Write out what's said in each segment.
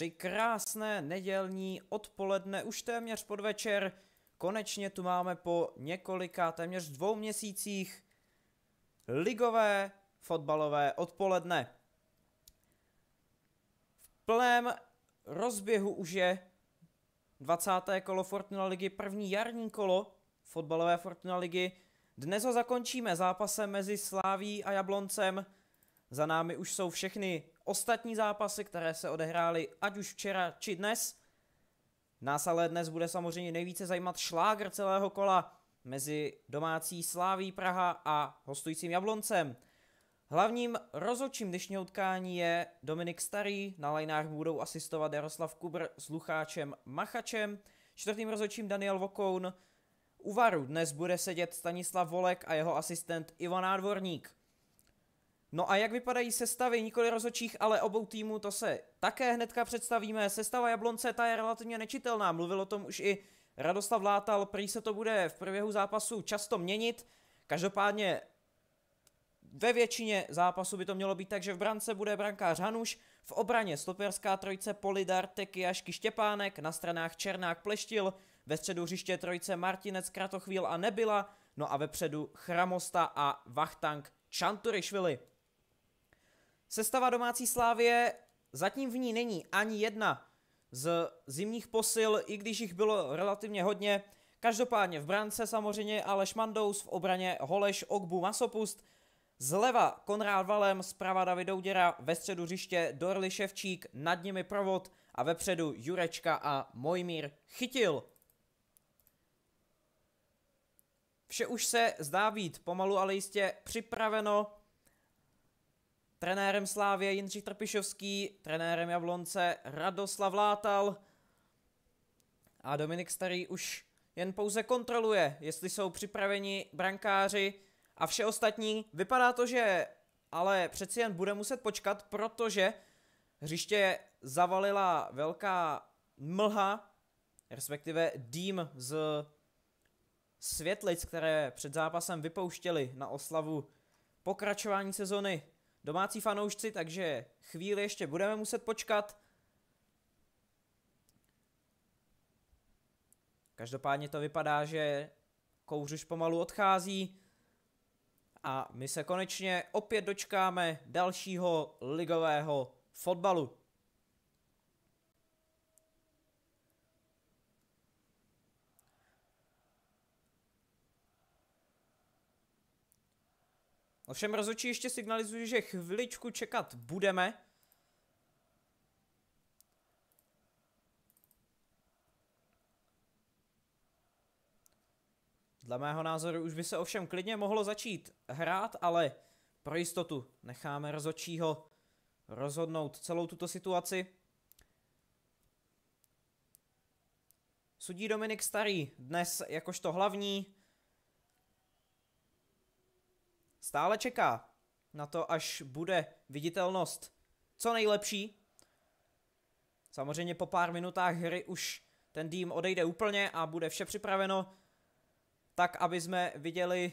Při krásné nedělní odpoledne, už téměř podvečer, konečně tu máme po několika, téměř dvou měsících ligové fotbalové odpoledne. V plném rozběhu už je 20. kolo Fortuna ligy, první jarní kolo fotbalové Fortuna ligy. Dnes ho zakončíme zápasem mezi Sláví a Jabloncem. Za námi už jsou všechny ostatní zápasy, které se odehrály ať už včera či dnes. Nás ale dnes bude samozřejmě nejvíce zajímat šlágr celého kola mezi domácí Sláví Praha a hostujícím Jabloncem. Hlavním rozhodčím dnešního utkání je Dominik Starý, na lajnách budou asistovat Jaroslav Kubr s Lucháčem Machačem, čtvrtým rozhodčím Daniel Vokoun, u Varu dnes bude sedět Stanislav Volek a jeho asistent Ivan Nádvorník. No a jak vypadají sestavy nikoli rozočích, ale obou týmů, to se také hnedka představíme. Sestava Jablonce, ta je relativně nečitelná, mluvil o tom už i Radoslav Látal, prý se to bude v průběhu zápasu často měnit. Každopádně ve většině zápasu by to mělo být tak, že v brance bude brankář Hanuš, v obraně stoperská trojice Polidar, Tekijašky Štěpánek, na stranách Černák, Pleštil, ve středu hřiště trojice Martinec, Kratochvíl a Nebyla, no a vepředu Chramosta a Vachtang Čanturišvili. Sestava domácí Slávie zatím v ní není ani jedna z zimních posil, i když jich bylo relativně hodně. Každopádně v brance samozřejmě Aleš Mandous, v obraně Holeš, Ogbu, Masopust, zleva Konrád Valem, zprava David Douděra, ve středu hřiště Dorli Ševčík, nad nimi Provod a vepředu Jurečka a Mojmír Chytil. Vše už se zdá být pomalu, ale jistě připraveno trenérem Slávě Jindřich Trpišovský, trenérem Jablonce Radoslav Látal a Dominik Starý už jen pouze kontroluje, jestli jsou připraveni brankáři a vše ostatní. Vypadá to, že ale přeci jen bude muset počkat, protože hřiště zavalila velká mlha, respektive dým z světlic, které před zápasem vypouštěli na oslavu pokračování sezony domácí fanoušci, takže chvíli ještě budeme muset počkat. Každopádně to vypadá, že kouř už pomalu odchází a my se konečně opět dočkáme dalšího ligového fotbalu. Ovšem rozočí ještě signalizuje, že chviličku čekat budeme. Dle mého názoru už by se ovšem klidně mohlo začít hrát, ale pro jistotu necháme rozočího rozhodnout celou tuto situaci. Sudí Dominik Starý dnes jakožto hlavní, stále čeká na to, až bude viditelnost co nejlepší. Samozřejmě po pár minutách hry už ten dým odejde úplně a bude vše připraveno, tak aby jsme viděli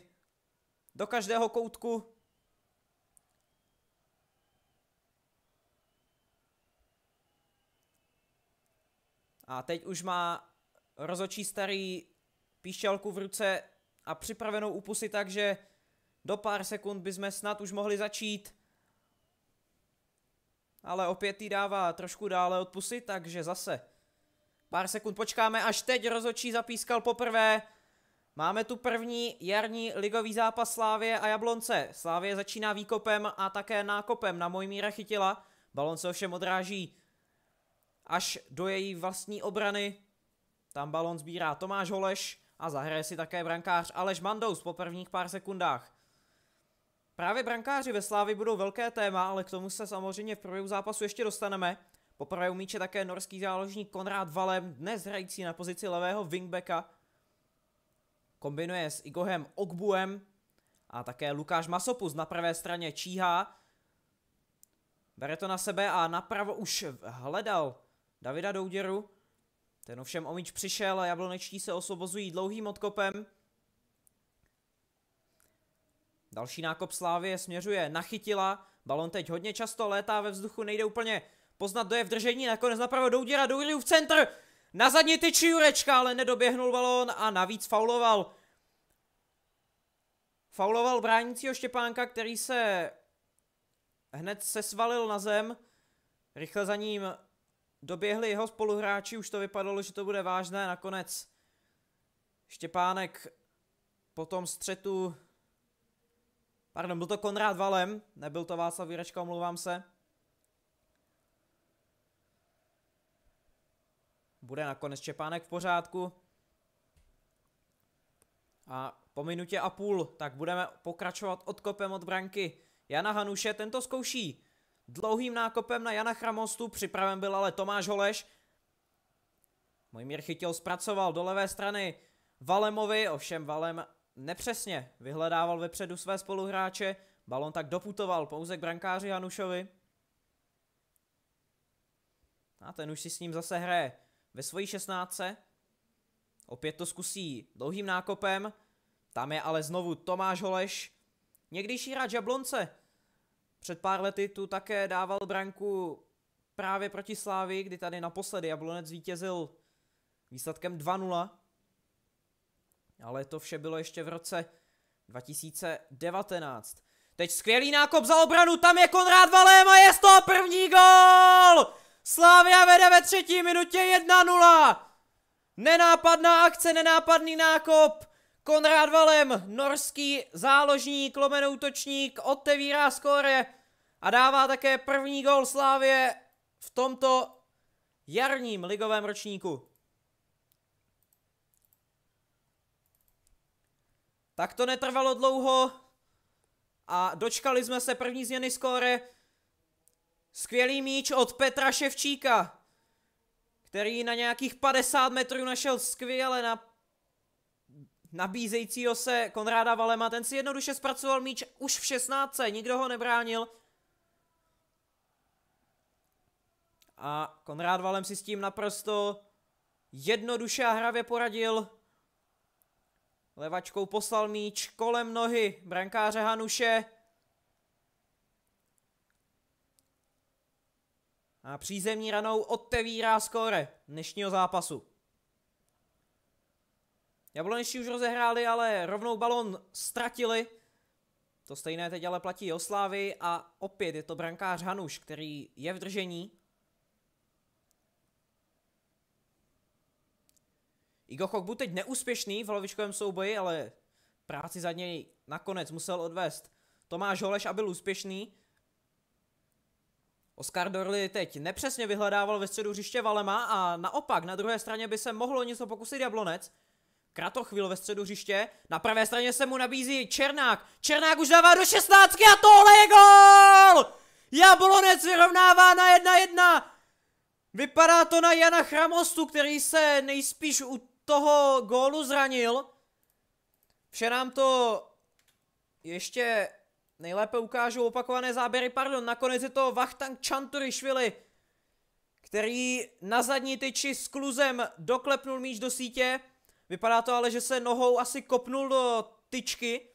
do každého koutku A teď už má rozočí starý píšťalku v ruce a připravenou upusy, takže do pár sekund jsme snad už mohli začít. Ale opět jí dává trošku dále pusy, takže zase. Pár sekund počkáme, až teď rozočí zapískal poprvé. Máme tu první jarní ligový zápas Slávě a Jablonce. Slávě začíná výkopem a také nákopem. Na Mojmíra chytila. Balon se ovšem odráží až do její vlastní obrany. Tam balon sbírá Tomáš Holeš a zahraje si také brankář Aleš Mandous po prvních pár sekundách. Právě brankáři ve Slávi budou velké téma, ale k tomu se samozřejmě v průběhu zápasu ještě dostaneme. Poprvé umíče také norský záložník Konrád Valem, dnes hrající na pozici levého wingbacka. Kombinuje s Igohem Ogbuem a také Lukáš Masopus na pravé straně číhá. Bere to na sebe a napravo už hledal Davida Douděru. Ten ovšem o míč přišel a jablonečtí se osvobozují dlouhým odkopem. Další nákop Slávie směřuje Nachytila, balon teď hodně často létá ve vzduchu, nejde úplně poznat, kdo je v držení, nakonec napravo Douděra, Douděru v centr, na zadní tyčí Jurečka, ale nedoběhnul balon a navíc fauloval. Fauloval bránícího Štěpánka, který se hned sesvalil na zem, rychle za ním doběhli jeho spoluhráči, už to vypadalo, že to bude vážné, nakonec Štěpánek po tom střetu Pardon, byl to Konrád Valem, nebyl to Václav Jurečka, omlouvám se. Bude nakonec Čepánek v pořádku. A po minutě a půl, tak budeme pokračovat odkopem od branky. Jana Hanuše tento zkouší. Dlouhým nákopem na Jana Chramostu, připraven byl ale Tomáš Holeš. Mojmír chytil, zpracoval do levé strany Valemovi, ovšem Valem nepřesně vyhledával vepředu své spoluhráče, balon tak doputoval pouze k brankáři Hanušovi. A ten už si s ním zase hraje ve svojí šestnáctce. Opět to zkusí dlouhým nákopem, tam je ale znovu Tomáš Holeš, Někdy hráč Jablonce. Před pár lety tu také dával branku právě proti Slávii, kdy tady naposledy Jablonec vítězil výsledkem 2-0. Ale to vše bylo ještě v roce 2019. Teď skvělý nákop za obranu, tam je Konrád Valéma, je z toho první gol! Slávia vede ve třetí minutě 1-0! Nenápadná akce, nenápadný nákop! Konrád Valem, norský záložník, lomenoutočník, útočník, otevírá skóre a dává také první gol Slávě v tomto jarním ligovém ročníku. Tak to netrvalo dlouho a dočkali jsme se první změny skóre. Skvělý míč od Petra Ševčíka, který na nějakých 50 metrů našel skvěle na nabízejícího se Konráda Valema. Ten si jednoduše zpracoval míč už v 16. Nikdo ho nebránil. A Konrád Valem si s tím naprosto jednoduše a hravě poradil. Levačkou poslal míč kolem nohy brankáře Hanuše. A přízemní ranou otevírá skóre dnešního zápasu. Jablonečtí už rozehráli, ale rovnou balon ztratili. To stejné teď ale platí Oslávy a opět je to brankář Hanuš, který je v držení. Igo Chokbu teď neúspěšný v hlavičkovém souboji, ale práci za něj nakonec musel odvést Tomáš Holeš a byl úspěšný. Oskar Dorli teď nepřesně vyhledával ve středu hřiště Valema a naopak na druhé straně by se mohlo něco pokusit Jablonec. Kratochvíl ve středu hřiště, na pravé straně se mu nabízí Černák, Černák už dává do 16 a tohle je gol! Jablonec vyrovnává na 1-1! Vypadá to na Jana Chramostu, který se nejspíš u toho gólu zranil. Vše nám to ještě nejlépe ukážou opakované záběry, pardon, nakonec je to Vachtang Chanturišvili, který na zadní tyči s kluzem doklepnul míč do sítě. Vypadá to ale, že se nohou asi kopnul do tyčky.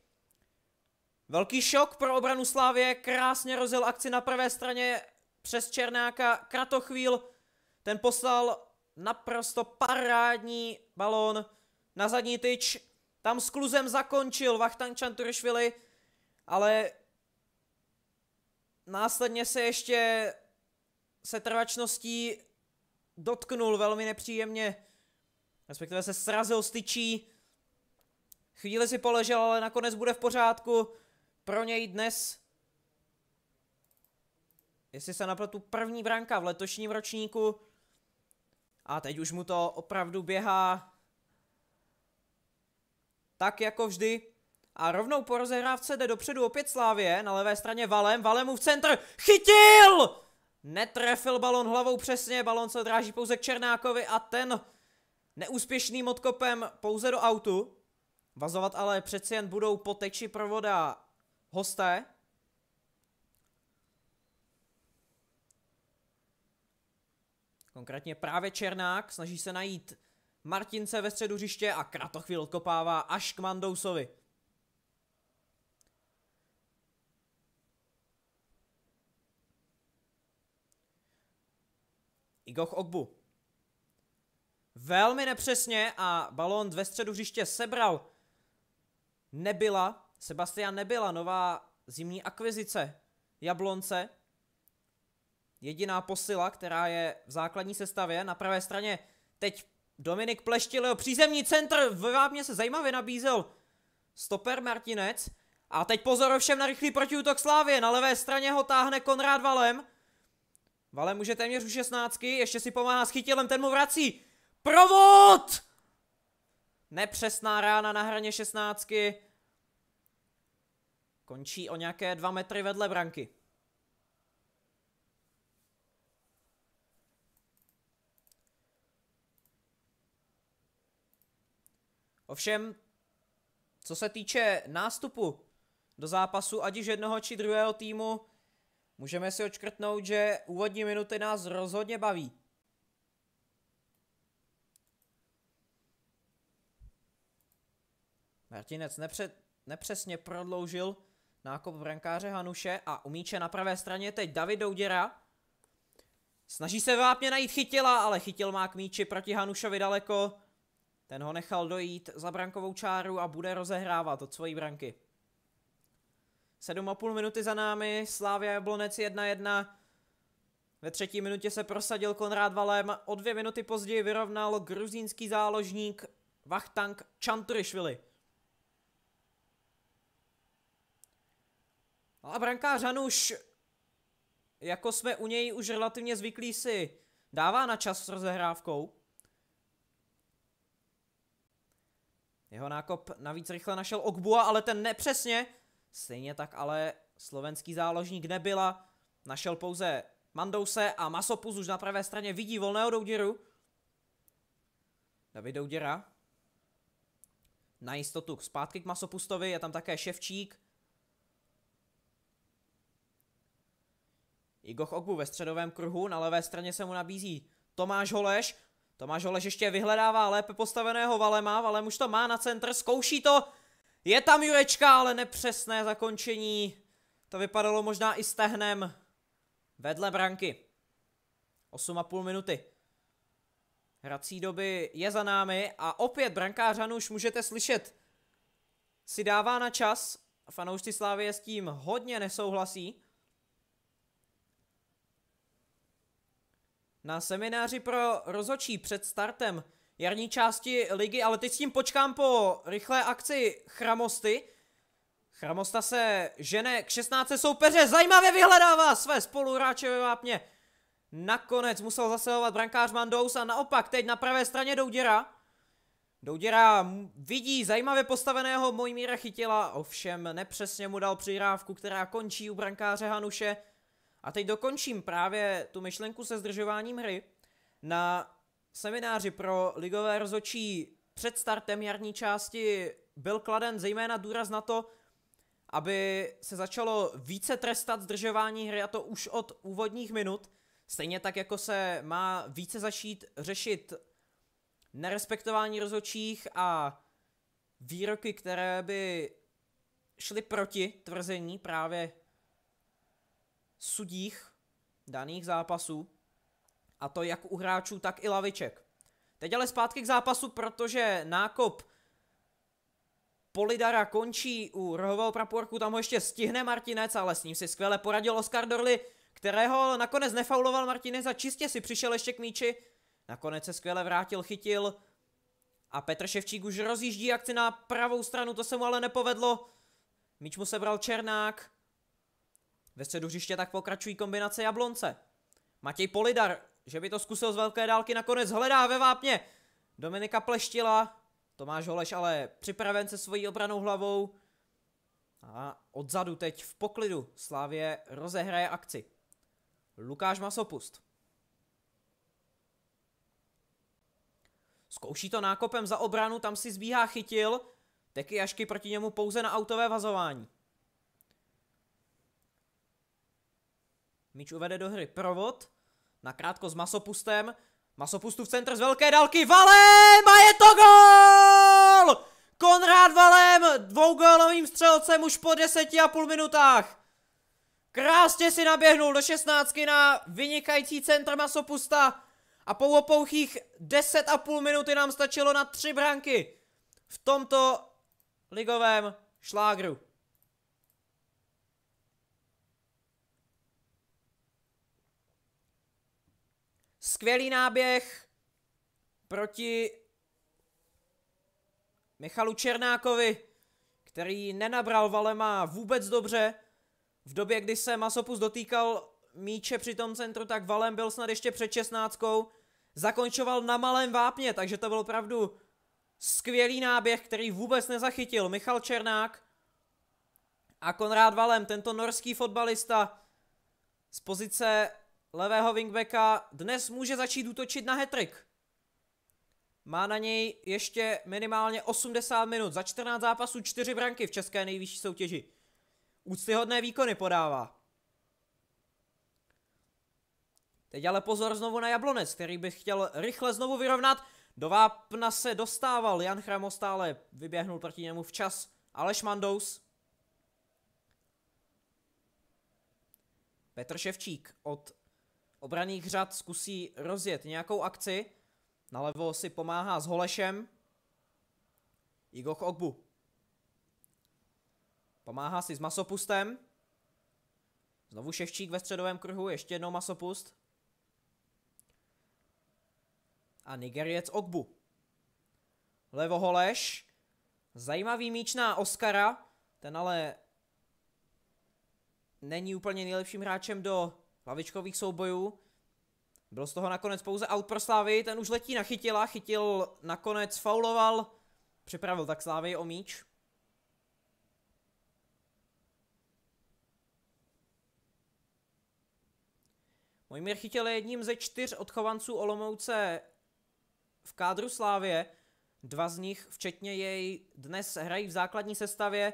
Velký šok pro obranu Slávě, krásně rozjel akci na prvé straně přes Černáka, Kratochvíl, ten poslal naprosto parádní balón na zadní tyč. Tam s kluzem zakončil Vachtan Čanturšvili, ale následně se ještě se trvačností dotknul velmi nepříjemně, respektive se srazil s tyčí. Chvíli si poležel, ale nakonec bude v pořádku. Pro něj dnes, jestli se napletu, první branka v letošním ročníku. A teď už mu to opravdu běhá tak jako vždy. A rovnou po rozehrávce jde dopředu opět Slávě, na levé straně Valem, mu v centr, chytil! Netrefil balon hlavou přesně, balon se odráží pouze k Černákovi a ten neúspěšným odkopem pouze do autu. Vazovat ale přeci jen budou po teči provoda hosté. Konkrétně právě Černák snaží se najít Martince ve středu hřiště a Kratochvíl kopává až k Mandousovi. Igoch Ogbu. Velmi nepřesně a balón ve středu hřiště sebral. Nebyla, Sebastian Nebyla, nová zimní akvizice Jablonce jediná posila, která je v základní sestavě. Na pravé straně teď Dominik Pleštil, jeho přízemní centr, v Vápně se zajímavě nabízel stoper Martinec. A teď pozor ovšem na rychlý protiútok Slávě, na levé straně ho táhne Konrád Valem. Valem může téměř u šestnáctky, ještě si pomáhá s chytilem, ten mu vrací. Provod! Nepřesná rána na hraně šestnáctky. Končí o nějaké dva metry vedle branky. Ovšem, co se týče nástupu do zápasu, ať už jednoho či druhého týmu, můžeme si očkrtnout, že úvodní minuty nás rozhodně baví. Martinec nepře- nepřesně prodloužil nákop brankáře Hanuše a umíče na pravé straně teď David Douděra. Snaží se vápně najít Chytila, ale Chytil má k míči proti Hanušovi daleko. Ten ho nechal dojít za brankovou čáru a bude rozehrávat od svojí branky. 7,5 minuty za námi, Slávia Jablonec 1-1. Ve třetí minutě se prosadil Konrád Valem, o dvě minuty později vyrovnal gruzínský záložník Vachtank Čanturišvili. No a brankář Hanuš, jako jsme u něj už relativně zvyklí si, dává na čas s rozehrávkou. Jeho nákop navíc rychle našel Okbua, ale ten nepřesně. Stejně tak ale slovenský záložník nebyla. Našel pouze Mandouse a Masopus už na pravé straně vidí volného Douděru. David Douděra. Na jistotu zpátky k Masopustovi, je tam také Ševčík. Igoch okbu ve středovém kruhu, na levé straně se mu nabízí Tomáš Holeš, Tomáš Holeš ještě vyhledává lépe postaveného Valema, Valem už to má na centr, zkouší to, je tam Jurečka, ale nepřesné zakončení, to vypadalo možná i stehnem vedle branky. 8,5 minuty. Hrací doby je za námi a opět brankářan už můžete slyšet. Si dává na čas, fanoušci Slávy s tím hodně nesouhlasí. na semináři pro rozočí před startem jarní části ligy, ale teď s tím počkám po rychlé akci Chramosty. Chramosta se žene k 16 soupeře, zajímavě vyhledává své spoluhráče ve vápně. Nakonec musel zasahovat brankář Mandous a naopak teď na pravé straně Douděra. Douděra vidí zajímavě postaveného Mojmíra Chytila, ovšem nepřesně mu dal přihrávku, která končí u brankáře Hanuše. A teď dokončím právě tu myšlenku se zdržováním hry. Na semináři pro ligové rozočí před startem jarní části byl kladen zejména důraz na to, aby se začalo více trestat zdržování hry a to už od úvodních minut, stejně tak jako se má více začít řešit nerespektování rozočích a výroky, které by šly proti tvrzení právě sudích daných zápasů, a to jak u hráčů, tak i laviček. Teď ale zpátky k zápasu, protože nákop Polidara končí u rohového praporku, tam ho ještě stihne Martinec, ale s ním si skvěle poradil Oskar Dorli, kterého nakonec nefauloval Martinec a čistě si přišel ještě k míči. Nakonec se skvěle vrátil, chytil a Petr Ševčík už rozjíždí akci na pravou stranu, to se mu ale nepovedlo. Míč mu sebral Černák, ve středu hřiště tak pokračují kombinace Jablonce. Matěj Polidar, že by to zkusil z velké dálky, nakonec hledá ve vápně. Dominika Pleštila, Tomáš Holeš ale připraven se svojí obranou hlavou. A odzadu teď v poklidu Slávě rozehraje akci. Lukáš Masopust. Zkouší to nákopem za obranu, tam si zbíhá chytil. Teky jašky proti němu pouze na autové vazování. Míč uvede do hry provod. Nakrátko s masopustem. Masopustu v centr z velké dálky. Valem! A je to gol! Konrád Valem dvougólovým střelcem už po deseti a půl minutách. Krásně si naběhnul do šestnáctky na vynikající centr Masopusta a po opouchých půl minuty nám stačilo na tři branky v tomto ligovém šlágru. Skvělý náběh proti Michalu Černákovi, který nenabral Valema vůbec dobře. V době, kdy se Masopus dotýkal míče při tom centru, tak Valem byl snad ještě před 16. Zakončoval na malém vápně, takže to byl opravdu skvělý náběh, který vůbec nezachytil Michal Černák. A Konrád Valem, tento norský fotbalista z pozice levého wingbacka dnes může začít útočit na hetrik. Má na něj ještě minimálně 80 minut. Za 14 zápasů 4 branky v české nejvyšší soutěži. Úctyhodné výkony podává. Teď ale pozor znovu na Jablonec, který by chtěl rychle znovu vyrovnat. Do vápna se dostával. Jan Chramo stále vyběhnul proti němu včas. Aleš Mandous. Petr Ševčík od obraných řad zkusí rozjet nějakou akci. Nalevo si pomáhá s Holešem. Igoch Ogbu. Pomáhá si s masopustem. Znovu Ševčík ve středovém kruhu, ještě jednou masopust. A Nigeriec Ogbu. Levo Holeš. Zajímavý míč na Oscara. Ten ale není úplně nejlepším hráčem do lavičkových soubojů. Byl z toho nakonec pouze out pro Slávy, ten už letí na chytila, chytil nakonec, fauloval, připravil tak Slávy o míč. Mojmír chytil je jedním ze čtyř odchovanců Olomouce v kádru Slávě. Dva z nich, včetně jej, dnes hrají v základní sestavě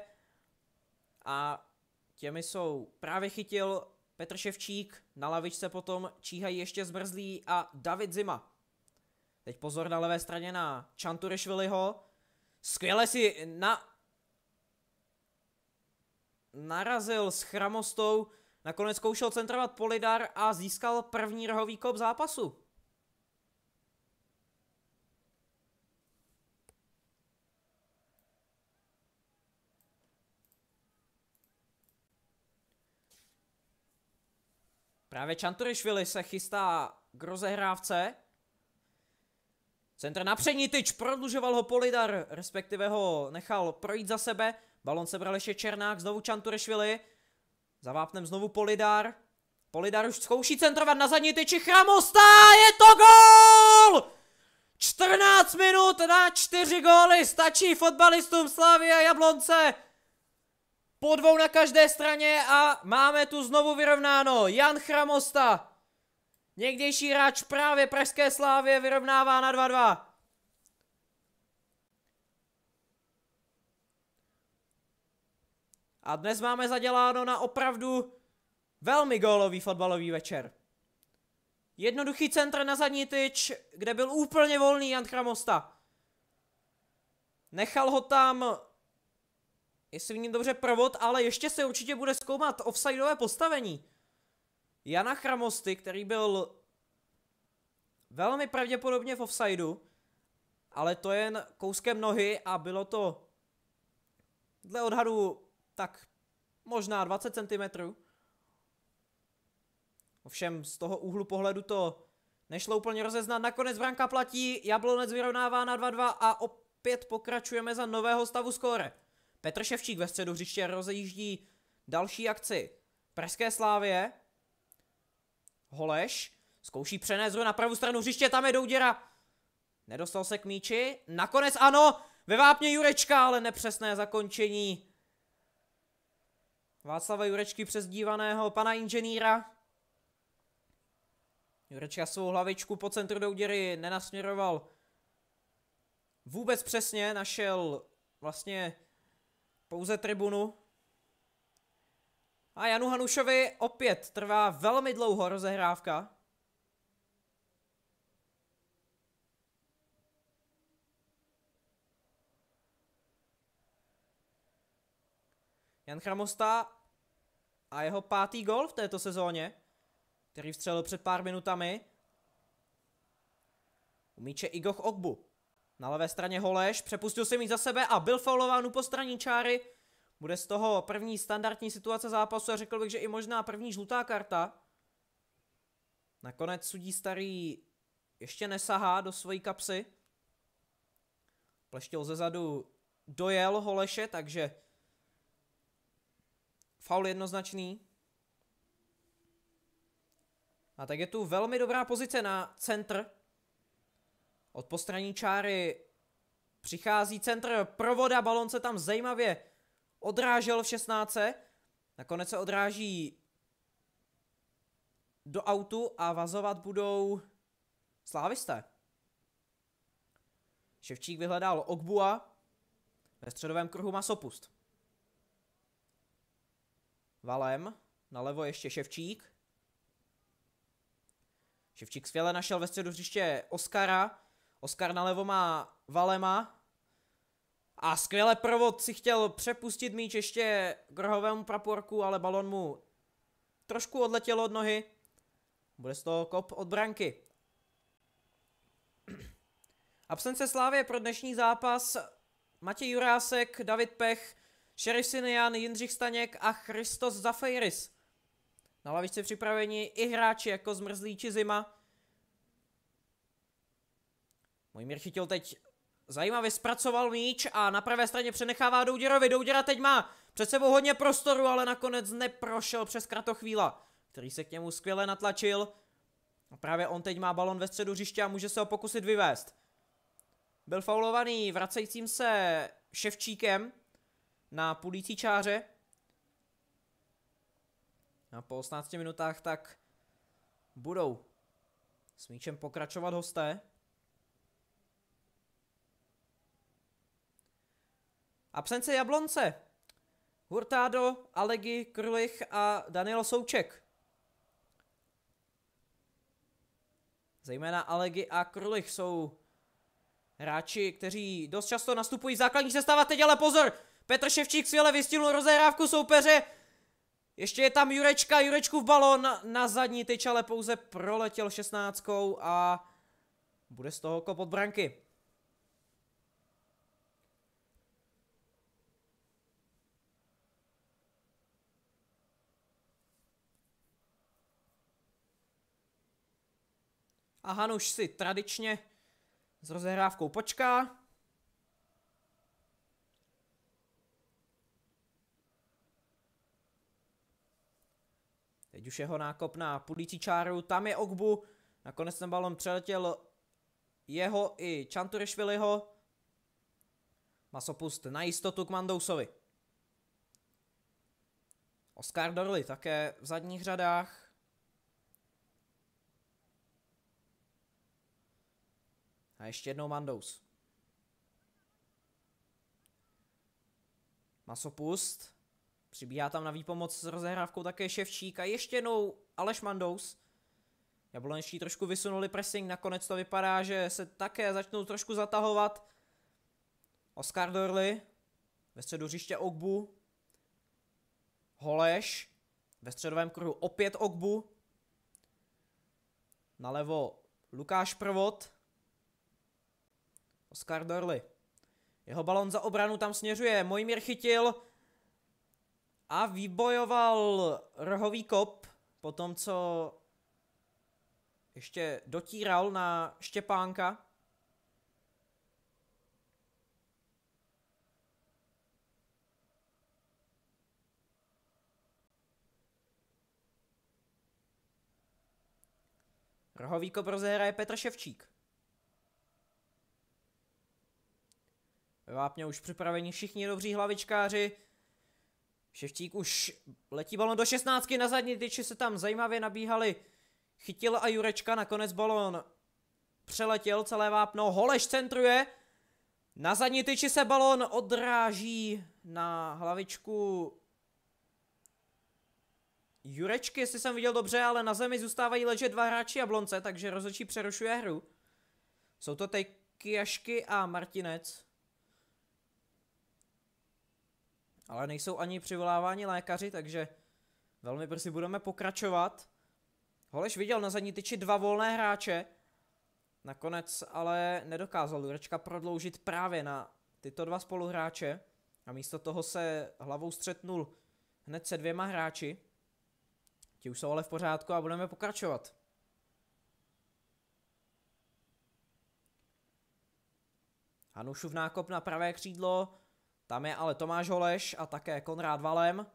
a těmi jsou právě chytil Petr Ševčík, na lavičce potom číhají ještě zmrzlí a David Zima. Teď pozor na levé straně na Čanturešviliho. Skvěle si na... Narazil s chramostou, nakonec zkoušel centrovat Polidar a získal první rohový kop zápasu. Právě Čanturišvili se chystá k rozehrávce. Centr na tyč, prodlužoval ho Polidar, respektive ho nechal projít za sebe. Balon sebral ještě Černák, znovu Čanturišvili. Za vápnem znovu Polidar. Polidar už zkouší centrovat na zadní tyči Chramosta, je to gol! 14 minut na 4 góly stačí fotbalistům Slavy a Jablonce. Po dvou na každé straně a máme tu znovu vyrovnáno. Jan Chramosta. Někdejší hráč právě Pražské slávě vyrovnává na 2-2. A dnes máme zaděláno na opravdu velmi gólový fotbalový večer. Jednoduchý centr na zadní tyč, kde byl úplně volný Jan Chramosta. Nechal ho tam Jestli vním dobře provod, ale ještě se určitě bude zkoumat offsideové postavení. Jana Chramosty, který byl velmi pravděpodobně v offsideu, ale to jen kouskem nohy a bylo to dle odhadu tak možná 20 cm. Ovšem z toho úhlu pohledu to nešlo úplně rozeznat. Nakonec branka platí, Jablonec vyrovnává na 2-2 a opět pokračujeme za nového stavu skóre. Petr Ševčík ve středu hřiště rozejíždí další akci Pražské slávě. Holeš zkouší přenést na pravou stranu hřiště, tam je Douděra. Nedostal se k míči, nakonec ano, ve vápně Jurečka, ale nepřesné zakončení. Václava Jurečky přezdívaného pana inženýra. Jurečka svou hlavičku po centru douděry nenasměroval vůbec přesně, našel vlastně pouze tribunu. A Janu Hanušovi opět trvá velmi dlouho rozehrávka. Jan Chramosta a jeho pátý gol v této sezóně, který vstřelil před pár minutami. Umíče Igoch Ogbu. Na levé straně Holeš, přepustil se mi za sebe a byl faulován u postraní čáry. Bude z toho první standardní situace zápasu a řekl bych, že i možná první žlutá karta. Nakonec sudí starý ještě nesahá do svojí kapsy. Pleštěl ze zadu dojel Holeše, takže faul jednoznačný. A tak je tu velmi dobrá pozice na centr od postraní čáry přichází centr provoda, balon se tam zajímavě odrážel v 16. Nakonec se odráží do autu a vazovat budou slávisté. Ševčík vyhledal Ogbua ve středovém kruhu Masopust. Valem, nalevo ještě Ševčík. Ševčík skvěle našel ve středu hřiště Oskara, Oskar nalevo má Valema. A skvěle provod si chtěl přepustit míč ještě k rohovému praporku, ale balon mu trošku odletěl od nohy. Bude z toho kop od branky. Absence Slávě pro dnešní zápas Matěj Jurásek, David Pech, Šerif Sinian, Jindřich Staněk a Christos Zafeiris. Na lavičce připraveni i hráči jako či Zima, Mojmír Chytil teď zajímavě zpracoval míč a na pravé straně přenechává Douděrovi. Douděra teď má před sebou hodně prostoru, ale nakonec neprošel přes Kratochvíla, který se k němu skvěle natlačil. A právě on teď má balon ve středu hřiště a může se ho pokusit vyvést. Byl faulovaný vracejícím se Ševčíkem na půlící čáře. A po 18 minutách tak budou s míčem pokračovat hosté. Absence Jablonce. Hurtado, Alegi, Krlich a Daniel Souček. Zejména Alegi a Krlich jsou hráči, kteří dost často nastupují v základní sestava. Teď ale pozor! Petr Ševčík svěle vystihnul rozehrávku soupeře. Ještě je tam Jurečka, Jurečku v balon na zadní tyč, ale pouze proletěl šestnáctkou a bude z toho kopot branky. a Hanuš si tradičně s rozehrávkou počká. Teď už jeho nákop na půlící čáru, tam je Ogbu, nakonec ten balon přeletěl jeho i Čanturešviliho. Masopust na jistotu k Mandousovi. Oscar Dorli také v zadních řadách. A ještě jednou Mandous. Masopust. Přibíhá tam na výpomoc s rozehrávkou také Ševčík a ještě jednou Aleš Mandous. Jablonečtí trošku vysunuli pressing, nakonec to vypadá, že se také začnou trošku zatahovat. Oscar Dorley. ve středu hřiště Ogbu. Holeš ve středovém kruhu opět Ogbu. Nalevo Lukáš Prvot. Oskar Dorley. Jeho balon za obranu tam směřuje. Mojmír chytil a vybojoval rohový kop po tom, co ještě dotíral na Štěpánka. Rohový kop rozehraje Petr Ševčík. Vápně už připraveni všichni dobří hlavičkáři. Ševčík už letí balon do 16 na zadní tyči se tam zajímavě nabíhali. Chytil a Jurečka nakonec balon přeletěl celé vápno. Holeš centruje. Na zadní tyči se balon odráží na hlavičku Jurečky, jestli jsem viděl dobře, ale na zemi zůstávají ležet dva hráči a blonce, takže rozhodčí přerušuje hru. Jsou to teď Kiašky a Martinec. Ale nejsou ani přivolávání lékaři, takže velmi brzy budeme pokračovat. Holeš viděl na zadní tyči dva volné hráče. Nakonec ale nedokázal Jurečka prodloužit právě na tyto dva spoluhráče. A místo toho se hlavou střetnul hned se dvěma hráči. Ti už jsou ale v pořádku a budeme pokračovat. Hanušův nákop na pravé křídlo, tam je ale Tomáš Holeš a také Konrád Valem.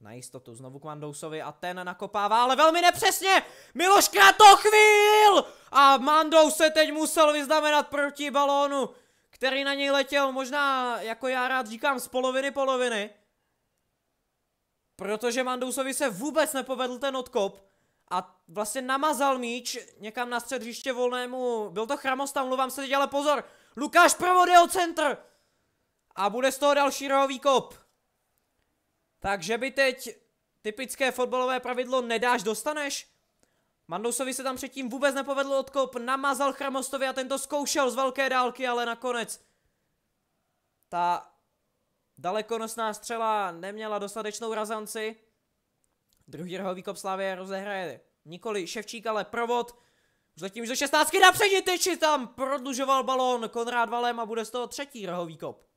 Na jistotu znovu k Mandousovi a ten nakopává, ale velmi nepřesně! Miloš chvíl! A Mandou se teď musel vyznamenat proti balónu, který na něj letěl možná, jako já rád říkám, z poloviny poloviny. Protože Mandousovi se vůbec nepovedl ten odkop a vlastně namazal míč někam na střed hřiště volnému. Byl to Chramosta, mluvám se teď, ale pozor! Lukáš Provod je o centr! a bude z toho další rohový kop. Takže by teď typické fotbalové pravidlo nedáš, dostaneš? Mandousovi se tam předtím vůbec nepovedl odkop, namazal Chramostovi a tento zkoušel z velké dálky, ale nakonec ta dalekonosná střela neměla dostatečnou razanci. Druhý rohový kop Slavě rozehraje nikoli Ševčík, ale provod. Zatím, letím už do 16 na přední tyči, tam prodlužoval balón Konrád Valem a bude z toho třetí rohový kop.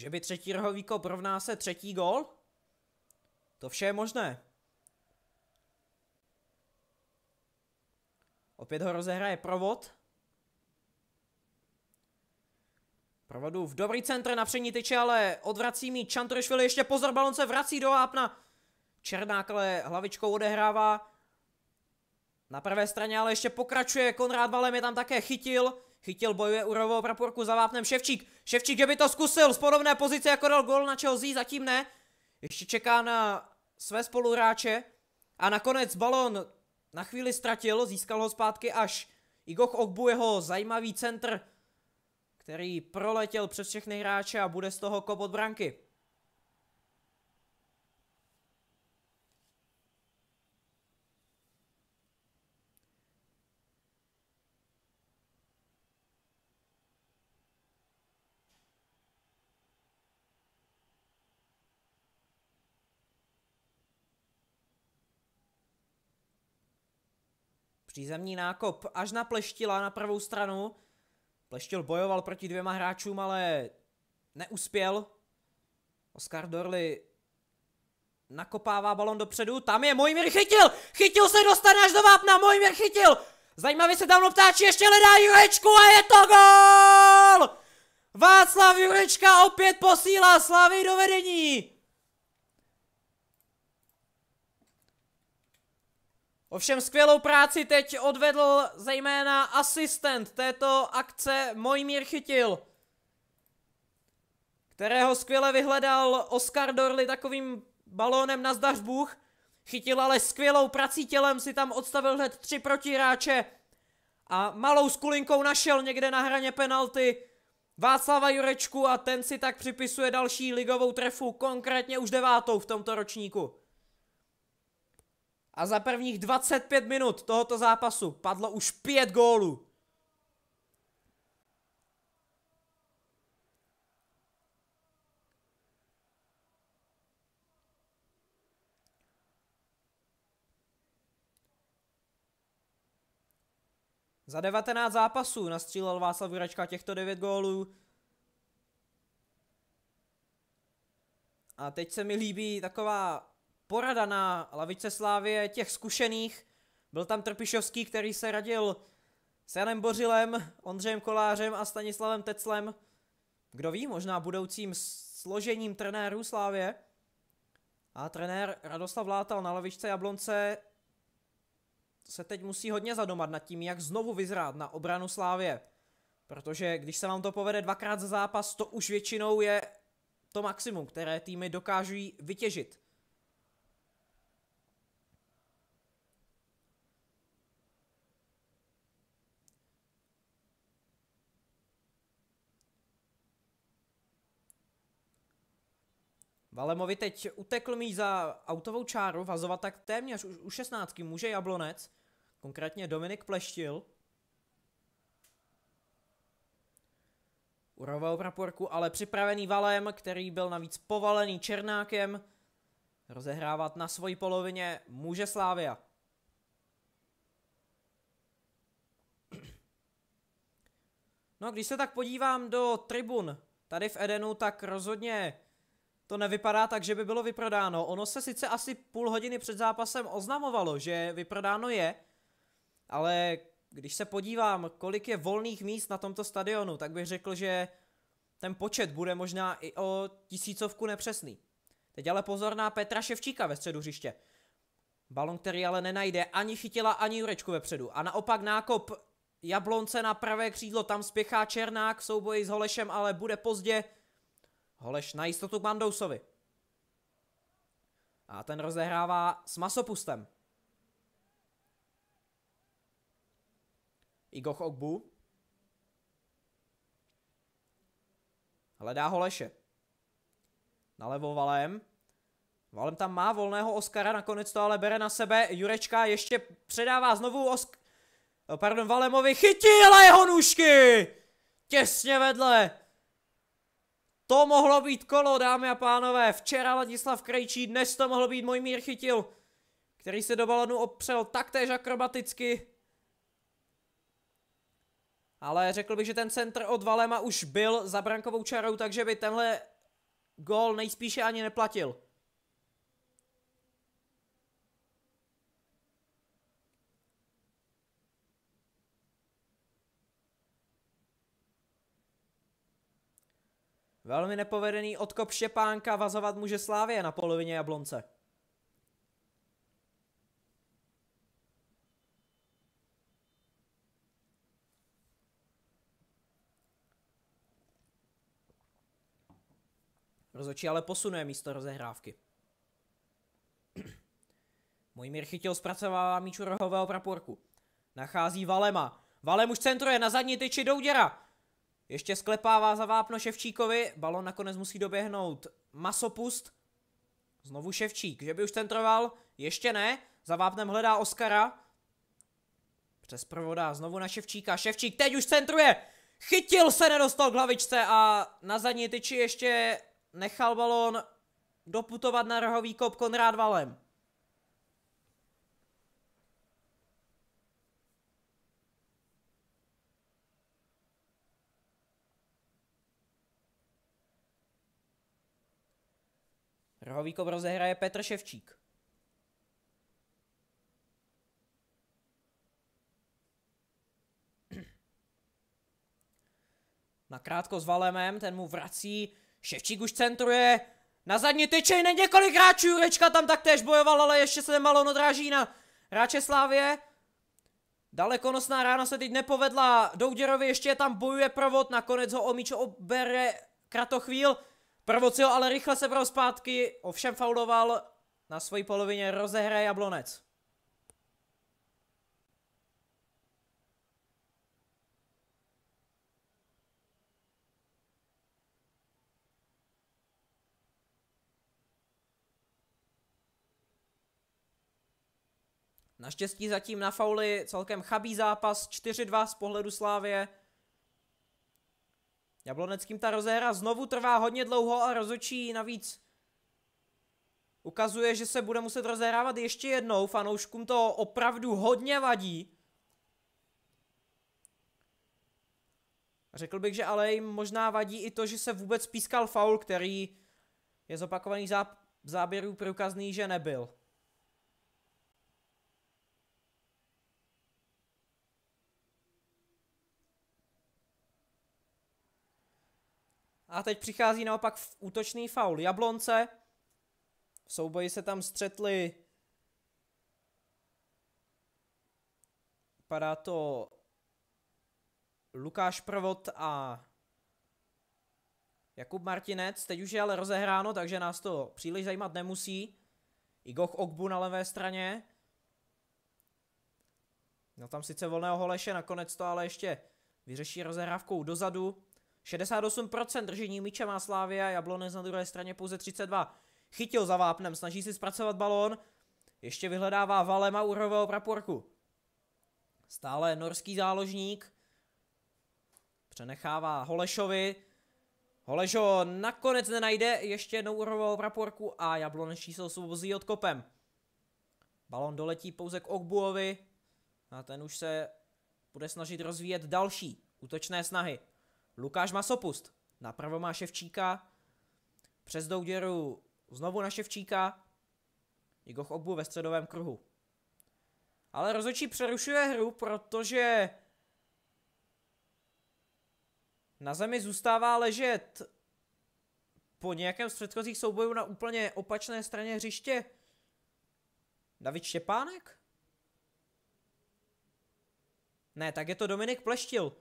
Že by třetí rohový kop rovná se třetí gol? To vše je možné. Opět ho rozehraje provod. Provodu v dobrý centr na přední tyče, ale odvrací mi Čantrošvili. Ještě pozor, balon se vrací do vápna. Černák ale hlavičkou odehrává. Na prvé straně ale ještě pokračuje. Konrád Valem je tam také chytil. Chytil bojuje urovou praporku za vápnem Ševčík. Ševčík, že by to zkusil z podobné pozice, jako dal gol na Chelsea, zatím ne. Ještě čeká na své spoluhráče. A nakonec balon na chvíli ztratil, získal ho zpátky až Igoch Ogbu, jeho zajímavý centr, který proletěl přes všechny hráče a bude z toho kop od branky. Přízemní nákop až na Pleštila na pravou stranu. Pleštil bojoval proti dvěma hráčům, ale neuspěl. Oskar Dorli nakopává balon dopředu, tam je Mojmír chytil, chytil se, dostane až do vápna, Mojmír chytil, zajímavě se tam ptáči, ještě hledá Jurečku a je to gol! Václav Jurečka opět posílá Slavy do vedení! Ovšem skvělou práci teď odvedl zejména asistent této akce Mojmír Chytil, kterého skvěle vyhledal Oscar Dorli takovým balónem na zdařbůh. Chytil ale skvělou prací tělem, si tam odstavil hned tři protiráče a malou skulinkou našel někde na hraně penalty Václava Jurečku a ten si tak připisuje další ligovou trefu, konkrétně už devátou v tomto ročníku. A za prvních 25 minut tohoto zápasu padlo už 5 gólů. Za 19 zápasů nastřílel Václav Juračka těchto 9 gólů. A teď se mi líbí taková porada na lavice Slávě těch zkušených. Byl tam Trpišovský, který se radil s Janem Bořilem, Ondřejem Kolářem a Stanislavem Teclem. Kdo ví, možná budoucím složením trenérů Slávě. A trenér Radoslav Látal na lavičce Jablonce se teď musí hodně zadomat nad tím, jak znovu vyzrát na obranu Slávě. Protože když se vám to povede dvakrát za zápas, to už většinou je to maximum, které týmy dokáží vytěžit Valemovi teď utekl mi za autovou čáru, vazovat tak téměř u 16. může Jablonec, konkrétně Dominik Pleštil. Uroval praporku, ale připravený Valem, který byl navíc povalený Černákem, rozehrávat na svoji polovině může Slávia. No a když se tak podívám do tribun tady v Edenu, tak rozhodně to nevypadá tak, že by bylo vyprodáno. Ono se sice asi půl hodiny před zápasem oznamovalo, že vyprodáno je, ale když se podívám, kolik je volných míst na tomto stadionu, tak bych řekl, že ten počet bude možná i o tisícovku nepřesný. Teď ale pozor na Petra Ševčíka ve středu hřiště. Balon, který ale nenajde ani chytila, ani Jurečku vepředu. A naopak nákop Jablonce na pravé křídlo, tam spěchá Černák v souboji s Holešem, ale bude pozdě. Holeš na jistotu k Mandousovi. A ten rozehrává s masopustem. Igoch Ogbu. Hledá Holeše. Nalevo Valem. Valem tam má volného Oskara, nakonec to ale bere na sebe. Jurečka ještě předává znovu Osk... Pardon, Valemovi ale jeho nůžky! Těsně vedle! To mohlo být kolo, dámy a pánové. Včera Ladislav Krejčí, dnes to mohlo být Mojmír Chytil, který se do balonu opřel taktéž akrobaticky. Ale řekl bych, že ten centr od Valema už byl za brankovou čarou, takže by tenhle gol nejspíše ani neplatil. Velmi nepovedený odkop Štěpánka vazovat může Slávě na polovině Jablonce. Rozočí ale posunuje místo rozehrávky. Mojmír chytil zpracovává míč rohového praporku. Nachází Valema. Valem už centruje na zadní tyči Douděra. Ještě sklepává za vápno Ševčíkovi, balon nakonec musí doběhnout Masopust. Znovu Ševčík, že by už centroval, ještě ne, za vápnem hledá Oskara. Přes provoda znovu na Ševčíka, Ševčík teď už centruje! Chytil se, nedostal k hlavičce a na zadní tyči ještě nechal balon doputovat na rohový kop Konrád Valem. Rohový kop rozehraje Petr Ševčík. Nakrátko s Valemem, ten mu vrací. Ševčík už centruje. Na zadní tyči jde několik hráčů. Jurečka tam taktéž bojoval, ale ještě se malo odráží na hráče Slávě. Dalekonosná rána se teď nepovedla. Douděrovi ještě tam bojuje provod. Nakonec ho o míč obere Kratochvíl. Prvocil ale rychle se bral zpátky, ovšem fauloval na své polovině rozehraje Jablonec. Naštěstí zatím na fauly celkem chabý zápas 4-2 z pohledu Slávie. Jabloneckým ta rozehra znovu trvá hodně dlouho a rozočí navíc ukazuje, že se bude muset rozehrávat ještě jednou. Fanouškům to opravdu hodně vadí. Řekl bych, že ale jim možná vadí i to, že se vůbec pískal faul, který je zopakovaný opakovaných záp záběrů průkazný, že nebyl. A teď přichází naopak v útočný faul Jablonce. V souboji se tam střetli Vypadá to Lukáš Prvot a Jakub Martinec. Teď už je ale rozehráno, takže nás to příliš zajímat nemusí. I Goch Ogbu na levé straně. No tam sice volného Holeše, nakonec to ale ještě vyřeší rozehrávkou dozadu. 68% držení míče má Slávia, Jablonec na druhé straně pouze 32. Chytil za vápnem, snaží si zpracovat balón, ještě vyhledává Valema a úrového praporku. Stále norský záložník, přenechává Holešovi, Holešo nakonec nenajde, ještě jednou úrovou praporku a Jablonec se osvobozí od kopem. Balon doletí pouze k Ogbuovi a ten už se bude snažit rozvíjet další útočné snahy. Lukáš Masopust. Napravo má Ševčíka. Přes douděru znovu na Ševčíka. Jigoch Obu ve středovém kruhu. Ale rozočí přerušuje hru, protože na zemi zůstává ležet po nějakém z předchozích soubojů na úplně opačné straně hřiště David Štěpánek? Ne, tak je to Dominik Pleštil,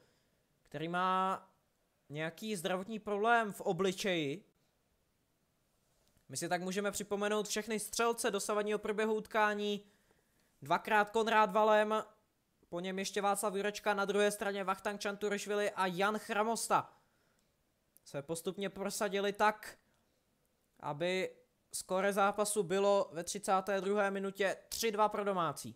který má nějaký zdravotní problém v obličeji. My si tak můžeme připomenout všechny střelce dosavadního průběhu utkání. Dvakrát Konrád Valem, po něm ještě Václav Jurečka, na druhé straně Vachtang Čanturešvili a Jan Chramosta. Se postupně prosadili tak, aby skore zápasu bylo ve 32. minutě 3-2 pro domácí.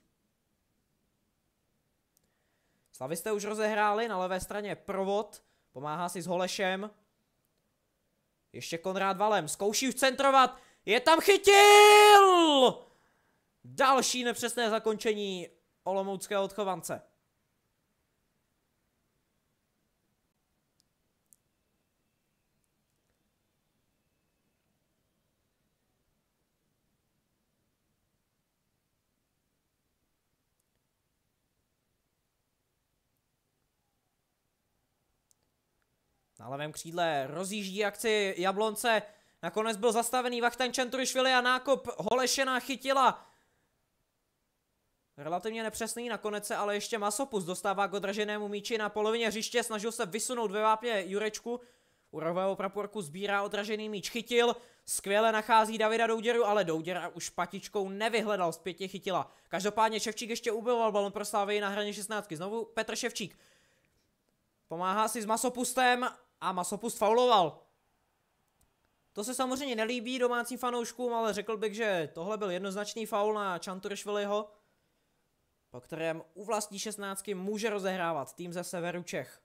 jste už rozehráli na levé straně provod, Pomáhá si s Holešem. Ještě Konrád Valem. Zkouší vcentrovat. Je tam chytil! Další nepřesné zakončení olomouckého odchovance. Na levém křídle rozjíždí akci Jablonce. Nakonec byl zastavený Vachtan Čenturišvili a nákop Holešená chytila. Relativně nepřesný, nakonec se ale ještě Masopus dostává k odraženému míči na polovině hřiště, snažil se vysunout ve vápně Jurečku. U rohového praporku sbírá odražený míč, chytil, skvěle nachází Davida Douděru, ale Douděra už patičkou nevyhledal, zpětně chytila. Každopádně Ševčík ještě ubyval balon pro Slávy na hraně 16. Znovu Petr Ševčík. Pomáhá si s Masopustem, a Masopust fauloval. To se samozřejmě nelíbí domácím fanouškům, ale řekl bych, že tohle byl jednoznačný faul na Chantorešviliho, po kterém u vlastní šestnáctky může rozehrávat tým ze severu Čech.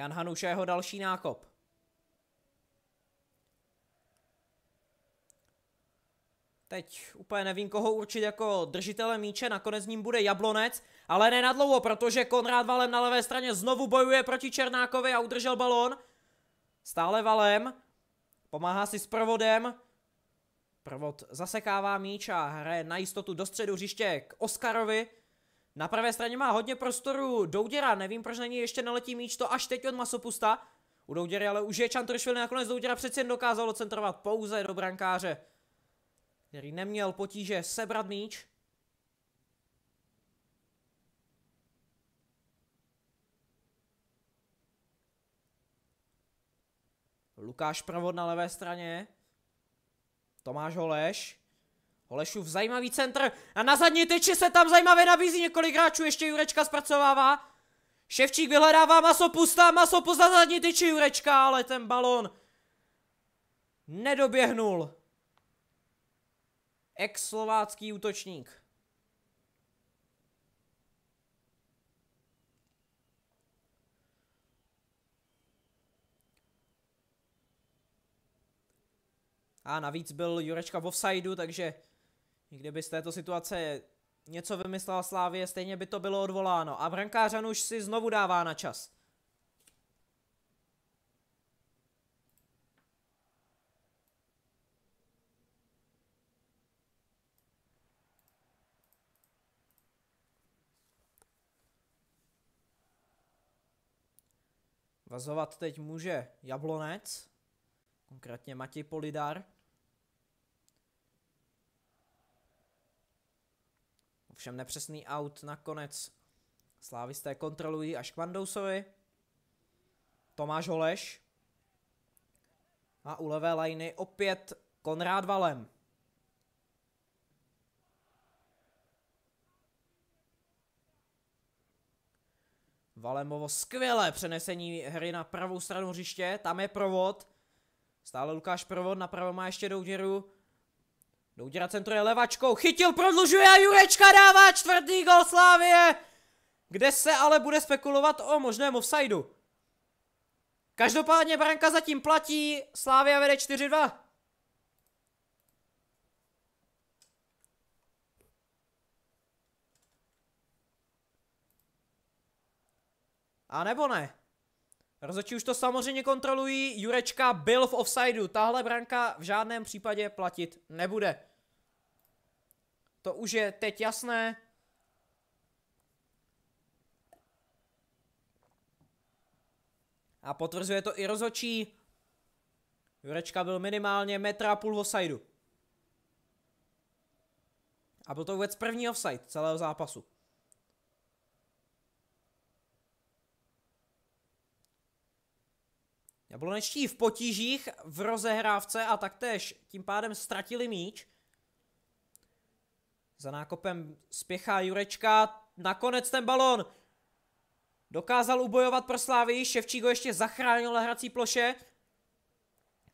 Jan a jeho další nákop. Teď úplně nevím, koho určit jako držitele míče, nakonec ním bude Jablonec, ale ne nadlouho, protože Konrád Valem na levé straně znovu bojuje proti Černákovi a udržel balón. Stále Valem, pomáhá si s provodem, Provod zasekává míč a hraje na jistotu do středu hřiště k Oskarovi. Na pravé straně má hodně prostoru Douděra, nevím proč na něj ještě naletí míč, to až teď od Masopusta. U Douděry ale už je Chantrošvili nakonec Douděra přeci jen dokázal centrovat pouze do brankáře, který neměl potíže sebrat míč. Lukáš Pravod na levé straně. Tomáš Holeš. Holešův zajímavý centr a na zadní tyči se tam zajímavě nabízí několik hráčů, ještě Jurečka zpracovává. Ševčík vyhledává masopusta, masopust na zadní tyči Jurečka, ale ten balon nedoběhnul. Ex-slovácký útočník. A navíc byl Jurečka v offsideu, takže Kdyby z této situace něco vymyslela Slávě, stejně by to bylo odvoláno. A brankářan už si znovu dává na čas. Vazovat teď může Jablonec, konkrétně Matěj Polidar. Ovšem nepřesný out nakonec. Slávisté kontrolují až k Vandousovi. Tomáš Holeš. A u levé lajny opět Konrád Valem. Valemovo skvělé přenesení hry na pravou stranu hřiště, tam je provod. Stále Lukáš Provod, napravo má ještě Douděru. Doudira centru je levačkou, chytil, prodlužuje a Jurečka dává čtvrtý gol Slávie! Kde se ale bude spekulovat o možném offsideu. Každopádně branka zatím platí, Slávia vede 4-2. A nebo ne. Rozočí už to samozřejmě kontrolují, Jurečka byl v offsideu, tahle branka v žádném případě platit nebude. To už je teď jasné. A potvrzuje to i rozočí. Jurečka byl minimálně metr a půl offside. A byl to vůbec první offside celého zápasu. Jablonečtí v potížích v rozehrávce a taktéž tím pádem ztratili míč. Za nákopem spěchá Jurečka, nakonec ten balon dokázal ubojovat pro Slávy, Ševčík ho ještě zachránil na hrací ploše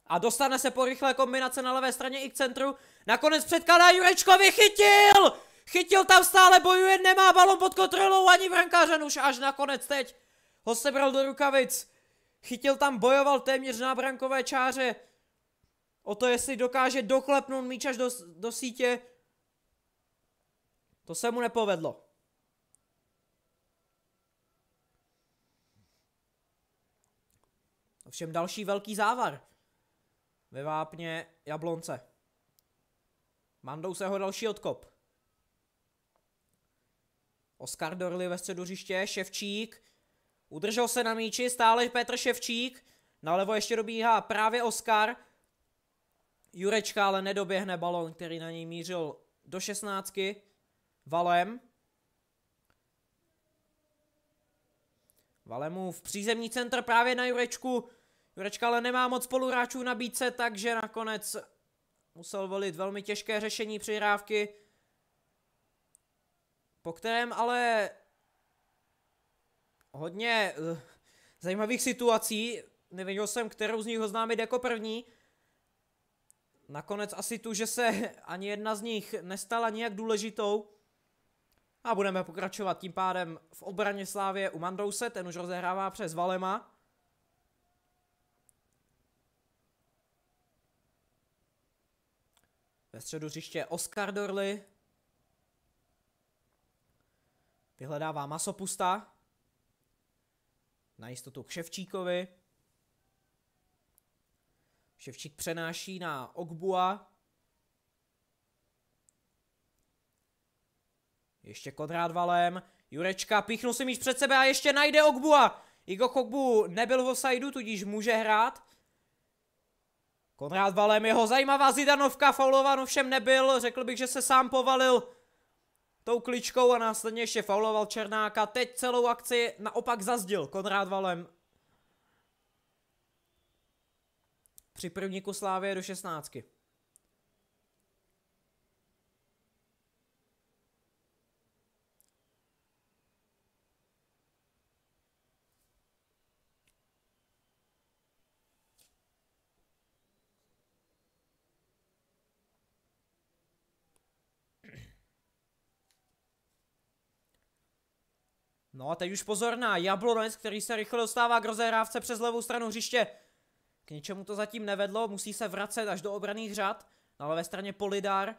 a dostane se po rychlé kombinace na levé straně i k centru. Nakonec předkladá Jurečkovi, chytil! Chytil tam stále, bojuje, nemá balon pod kontrolou ani brankářen už až nakonec teď ho sebral do rukavic. Chytil tam, bojoval téměř na brankové čáře. O to, jestli dokáže doklepnout míč až do, do sítě. To se mu nepovedlo. Ovšem další velký závar. Ve vápně Jablonce. Mandou se ho další odkop. Oskar Dorli ve středu hřiště, Ševčík. Udržel se na míči, stále Petr Ševčík. Nalevo ještě dobíhá právě Oskar. Jurečka ale nedoběhne balon, který na něj mířil do šestnáctky. Valem. Valemu v přízemní centr právě na Jurečku. Jurečka ale nemá moc spoluhráčů na bíce, takže nakonec musel volit velmi těžké řešení přihrávky, po kterém ale hodně uh, zajímavých situací, nevěděl jsem, kterou z nich známit jako první. Nakonec asi tu, že se ani jedna z nich nestala nijak důležitou. A budeme pokračovat tím pádem v obraně Slávě u Mandouse, ten už rozehrává přes Valema. Ve středu hřiště Oskar Dorly. Vyhledává Masopusta. Na jistotu k Ševčíkovi. Ševčík přenáší na Ogbua. Ještě Konrád Valem. Jurečka, píchnul si míč před sebe a ještě najde Ogbua. Igo Kogbu nebyl v osajdu, tudíž může hrát. Konrád Valem, jeho zajímavá Zidanovka, faulován ovšem nebyl, řekl bych, že se sám povalil tou kličkou a následně ještě fauloval Černáka. Teď celou akci naopak zazdil Konrád Valem. Při první kuslávě do 16. No a teď už pozor na Jablonec, který se rychle dostává k rozehrávce přes levou stranu hřiště. K ničemu to zatím nevedlo, musí se vracet až do obraných řad. Na levé straně Polidar.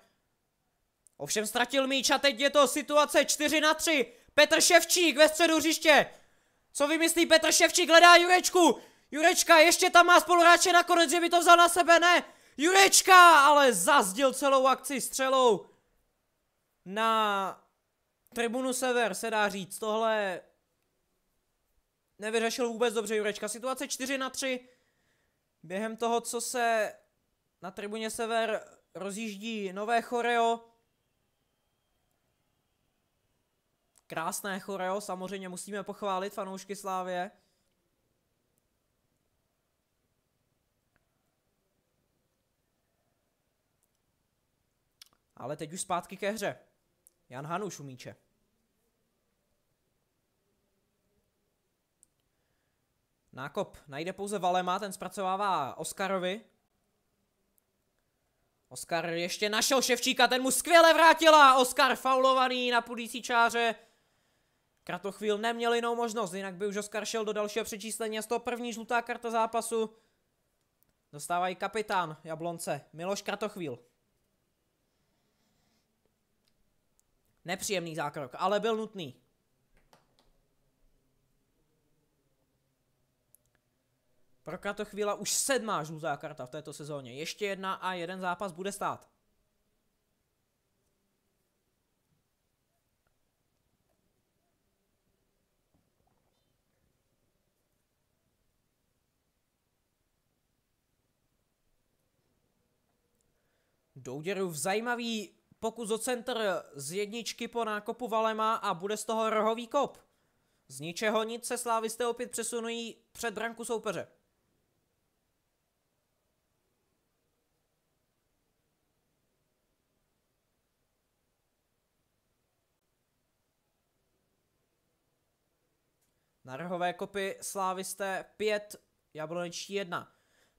Ovšem ztratil míč a teď je to situace 4 na 3. Petr Ševčík ve středu hřiště. Co vymyslí Petr Ševčík? Hledá Jurečku. Jurečka ještě tam má spoluhráče nakonec, že by to vzal na sebe, ne? Jurečka, ale zazdil celou akci střelou na Tribunu Sever se dá říct, tohle nevyřešil vůbec dobře Jurečka. Situace 4 na 3 během toho, co se na tribuně Sever rozjíždí nové choreo. Krásné choreo, samozřejmě musíme pochválit fanoušky Slávě. Ale teď už zpátky ke hře. Jan Hanuš umíče. Nákop najde pouze Valema, ten zpracovává Oskarovi. Oskar ještě našel Ševčíka, ten mu skvěle vrátila. Oskar faulovaný na půdící čáře. Kratochvíl neměl jinou možnost, jinak by už Oskar šel do dalšího přečíslení a z toho první žlutá karta zápasu. Dostávají kapitán Jablonce, Miloš Kratochvíl. Nepříjemný zákrok, ale byl nutný. Pro chvíla už sedmá žlutá karta v této sezóně. Ještě jedna a jeden zápas bude stát. v zajímavý pokus o centr z jedničky po nákopu Valema a bude z toho rohový kop. Z ničeho nic se slávisté opět přesunují před branku soupeře. Na rohové kopy slávisté 5, jablonečtí 1.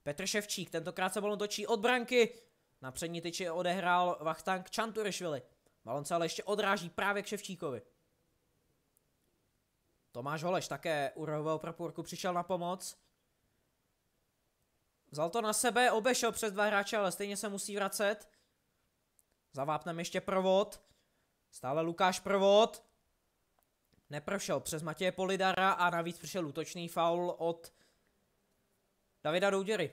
Petr Ševčík, tentokrát se balon točí od branky. Na přední tyči odehrál Vachtang Čanturešvili. Balon se ale ještě odráží právě k Ševčíkovi. Tomáš Holeš také u rohového propůrku přišel na pomoc. Vzal to na sebe, obešel přes dva hráče, ale stejně se musí vracet. Za ještě provod. Stále Lukáš provod neprošel přes Matěje Polidara a navíc přišel útočný faul od Davida Douděry.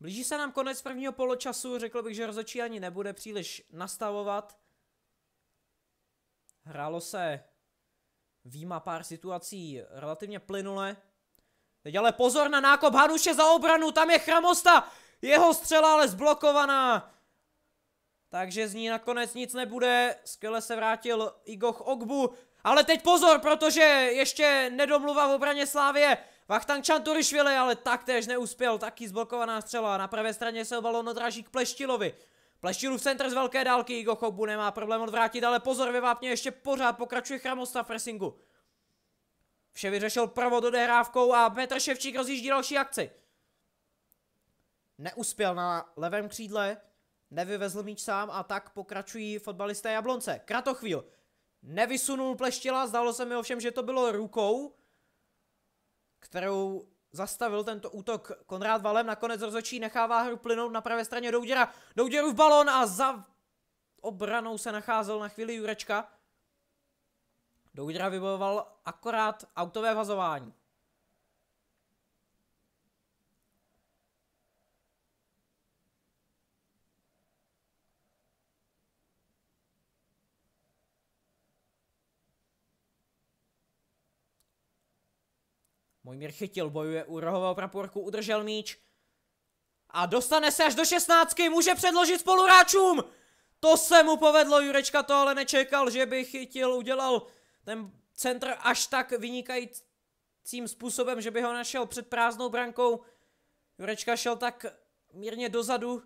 Blíží se nám konec prvního poločasu, řekl bych, že rozočí ani nebude příliš nastavovat. Hrálo se výma pár situací relativně plynule. Teď ale pozor na nákop Hanuše za obranu, tam je Chramosta! Jeho střela ale zblokovaná. Takže z ní nakonec nic nebude. Skvěle se vrátil Igoch Ogbu. Ale teď pozor, protože ještě nedomluva v obraně Slávě. Vachtang Čanturišvili, ale taktéž neuspěl. Taky zblokovaná střela. Na pravé straně se obalo odráží k Pleštilovi. v centr z velké dálky. Igoch Ogbu nemá problém odvrátit, ale pozor, ve vápně ještě pořád pokračuje Chramosta v pressingu. Vše vyřešil do odehrávkou a Petr Ševčík rozjíždí další akci neuspěl na levém křídle, nevyvezl míč sám a tak pokračují fotbalisté Jablonce. Kratochvíl nevysunul pleštila, zdálo se mi ovšem, že to bylo rukou, kterou zastavil tento útok Konrád Valem, nakonec rozočí nechává hru plynout na pravé straně Douděra, Douděru v balon a za obranou se nacházel na chvíli Jurečka. Douděra vybojoval akorát autové vazování. Mojmír chytil, bojuje u rohového praporku, udržel míč. A dostane se až do šestnáctky, může předložit spoluhráčům! To se mu povedlo, Jurečka to ale nečekal, že by chytil, udělal ten centr až tak vynikajícím způsobem, že by ho našel před prázdnou brankou. Jurečka šel tak mírně dozadu,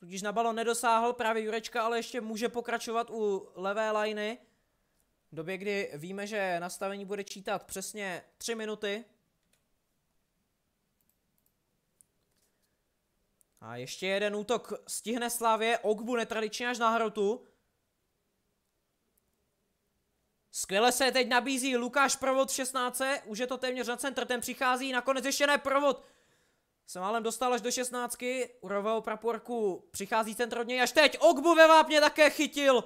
tudíž na balon nedosáhl, právě Jurečka ale ještě může pokračovat u levé liny. V době, kdy víme, že nastavení bude čítat přesně 3 minuty. A ještě jeden útok stihne Slávě, Ogbu netradičně až na hrotu. Skvěle se teď nabízí Lukáš Provod 16, už je to téměř na centr, ten přichází, nakonec ještě ne Provod. Se málem dostal až do 16, rového praporku přichází centr od něj až teď, Ogbu ve vápně také chytil,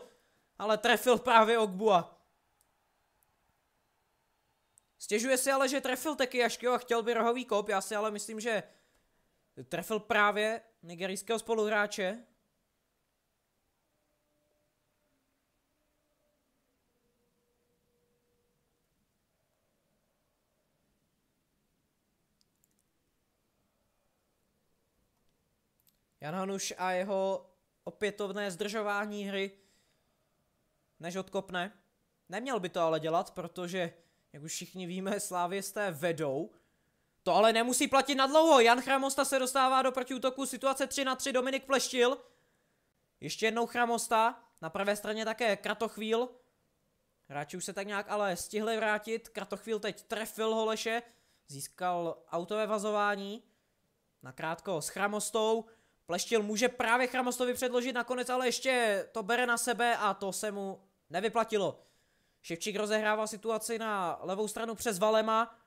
ale trefil právě Ogbua. Stěžuje si ale, že trefil taky Jaškyho a chtěl by rohový kop. Já si ale myslím, že trefil právě nigerijského spoluhráče. Jan Hanuš a jeho opětovné zdržování hry, než odkopne. Neměl by to ale dělat, protože jak už všichni víme, slávěsté vedou. To ale nemusí platit na dlouho. Jan Chramosta se dostává do protiútoku. Situace 3 na 3. Dominik Pleštil. Ještě jednou Chramosta. Na pravé straně také Kratochvíl. Hráči už se tak nějak ale stihli vrátit. Kratochvíl teď trefil Holeše. Získal autové vazování. Nakrátko s Chramostou. Pleštil může právě Chramostovi předložit nakonec, ale ještě to bere na sebe a to se mu nevyplatilo. Ševčík rozehrává situaci na levou stranu přes Valema.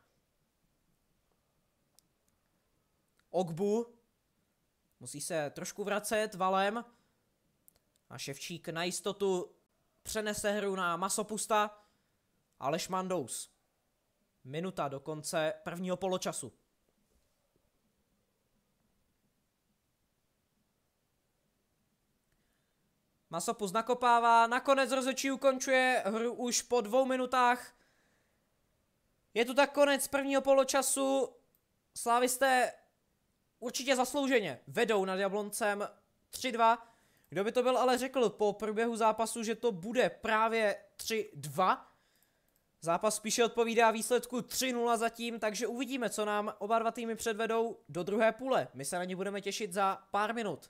Ogbu. Musí se trošku vracet Valem. A Ševčík na jistotu přenese hru na Masopusta. Aleš Mandous. Minuta do konce prvního poločasu. Masopus nakopává, nakonec rozhodčí ukončuje hru už po dvou minutách. Je tu tak konec prvního poločasu. Slávisté určitě zaslouženě vedou nad Jabloncem 3-2. Kdo by to byl ale řekl po průběhu zápasu, že to bude právě 3-2? Zápas spíše odpovídá výsledku 3-0 zatím, takže uvidíme, co nám oba dva týmy předvedou do druhé půle. My se na ně budeme těšit za pár minut.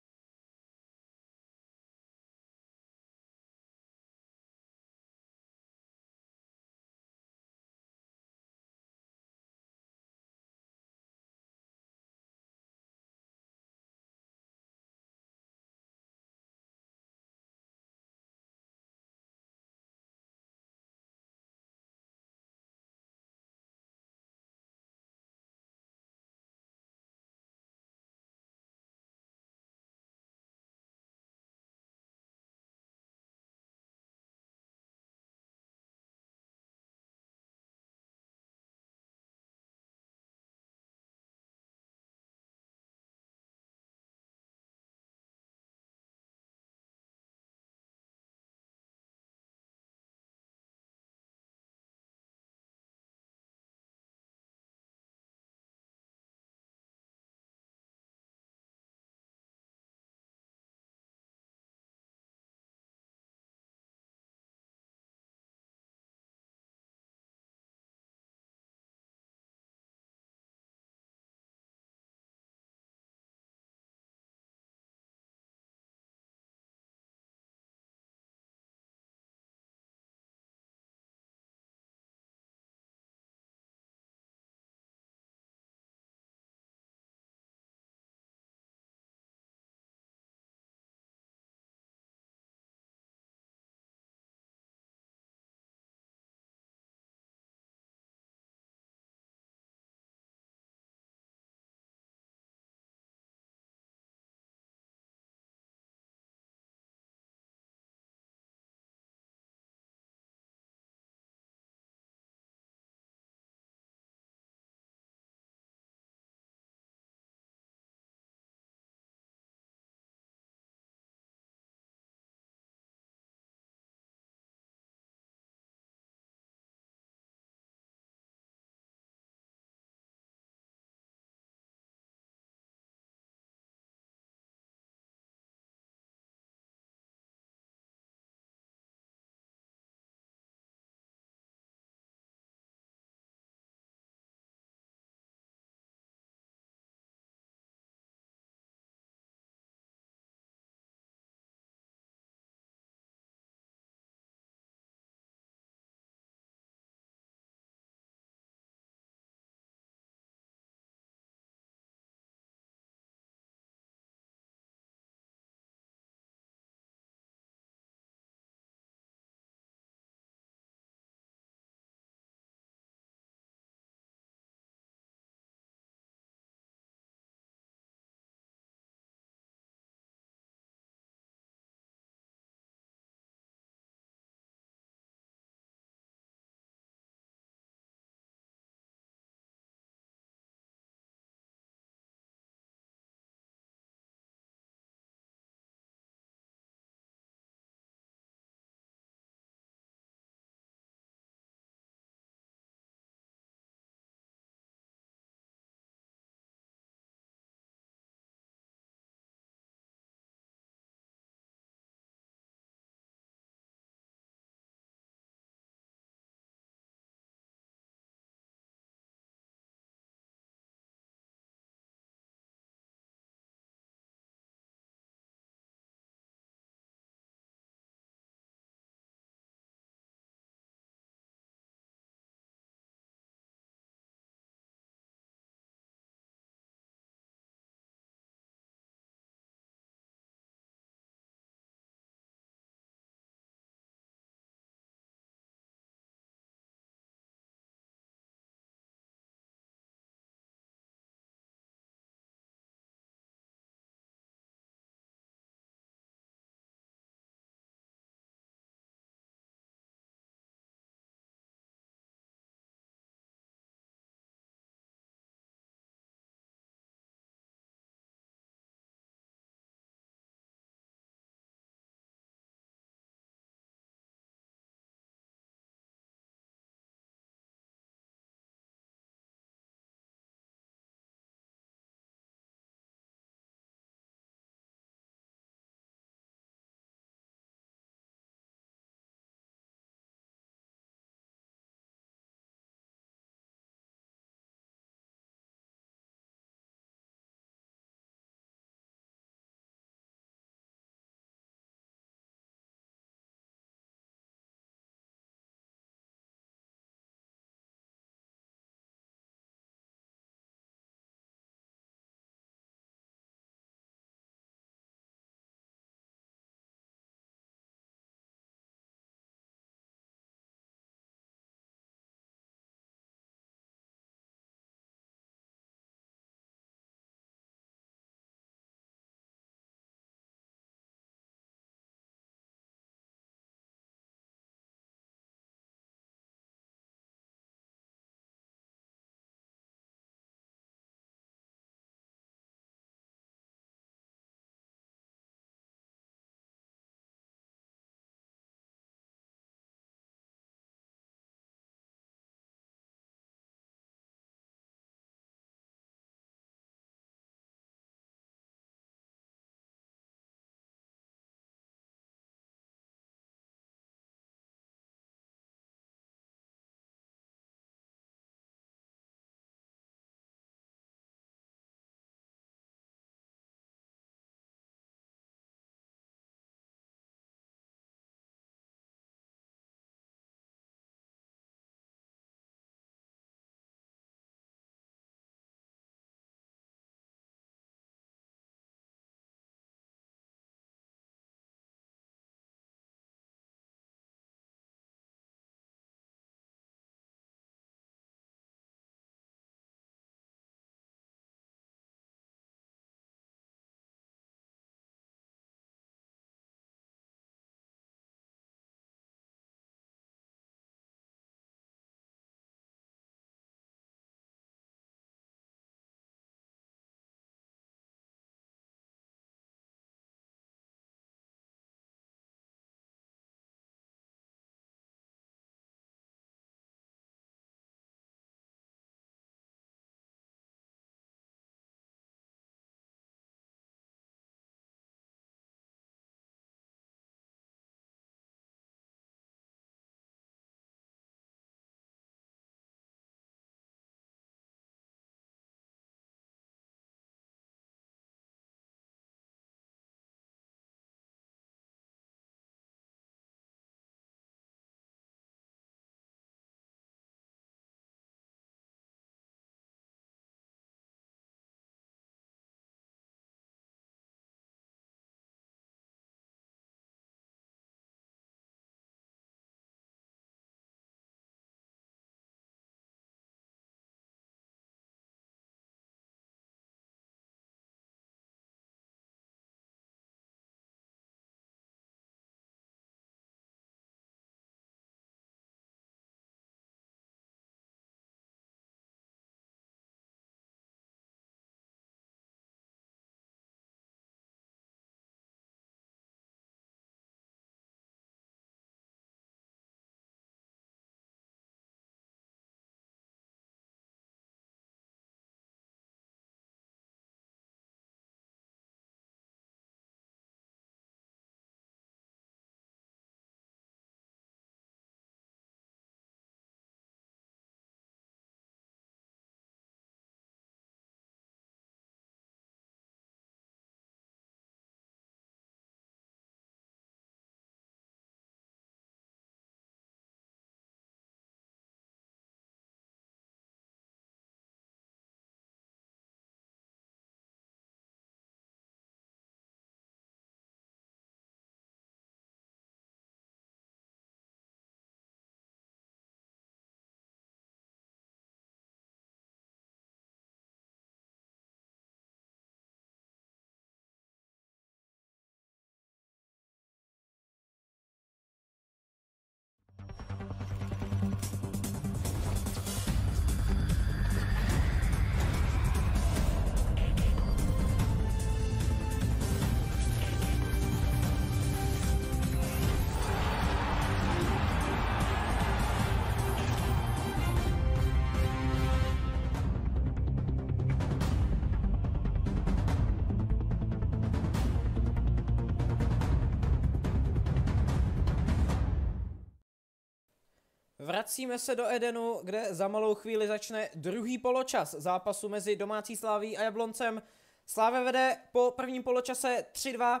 Vracíme se do Edenu, kde za malou chvíli začne druhý poločas zápasu mezi domácí Sláví a Jabloncem. Sláve vede po prvním poločase 3-2,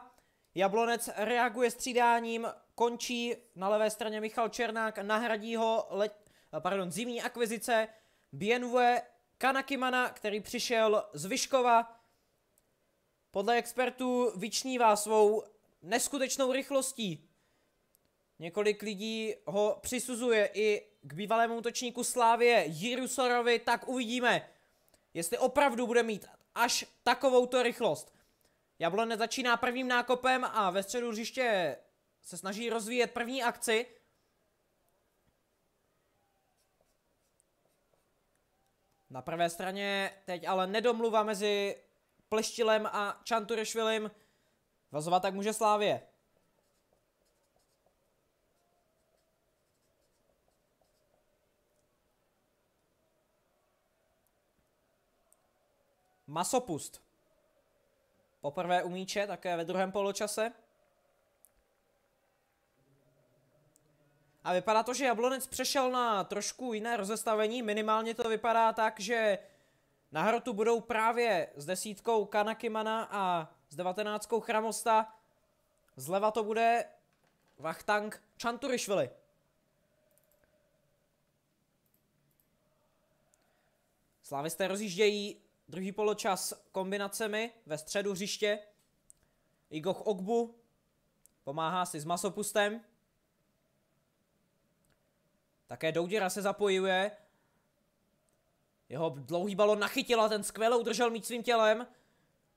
Jablonec reaguje střídáním, končí na levé straně Michal Černák, nahradí ho le- pardon, zimní akvizice Bienvue Kanakimana, který přišel z Vyškova. Podle expertů vyčnívá svou neskutečnou rychlostí. Několik lidí ho přisuzuje i k bývalému útočníku Slávie Jirusorovi, tak uvidíme, jestli opravdu bude mít až takovouto rychlost. Jablonec začíná prvním nákopem a ve středu hřiště se snaží rozvíjet první akci. Na prvé straně teď ale nedomluva mezi Pleštilem a Čanturešvilim. Vazovat tak může Slávě. Masopust. Poprvé u míče, také ve druhém poločase. A vypadá to, že Jablonec přešel na trošku jiné rozestavení. Minimálně to vypadá tak, že na hrotu budou právě s desítkou Kanakimana a s devatenáctkou Chramosta. Zleva to bude Vachtang Chanturišvili. Slavisté rozjíždějí Druhý poločas kombinacemi ve středu hřiště. Igoch Ogbu pomáhá si s masopustem. Také Douděra se zapojuje. Jeho dlouhý balon nachytila, ten skvěle udržel mít svým tělem.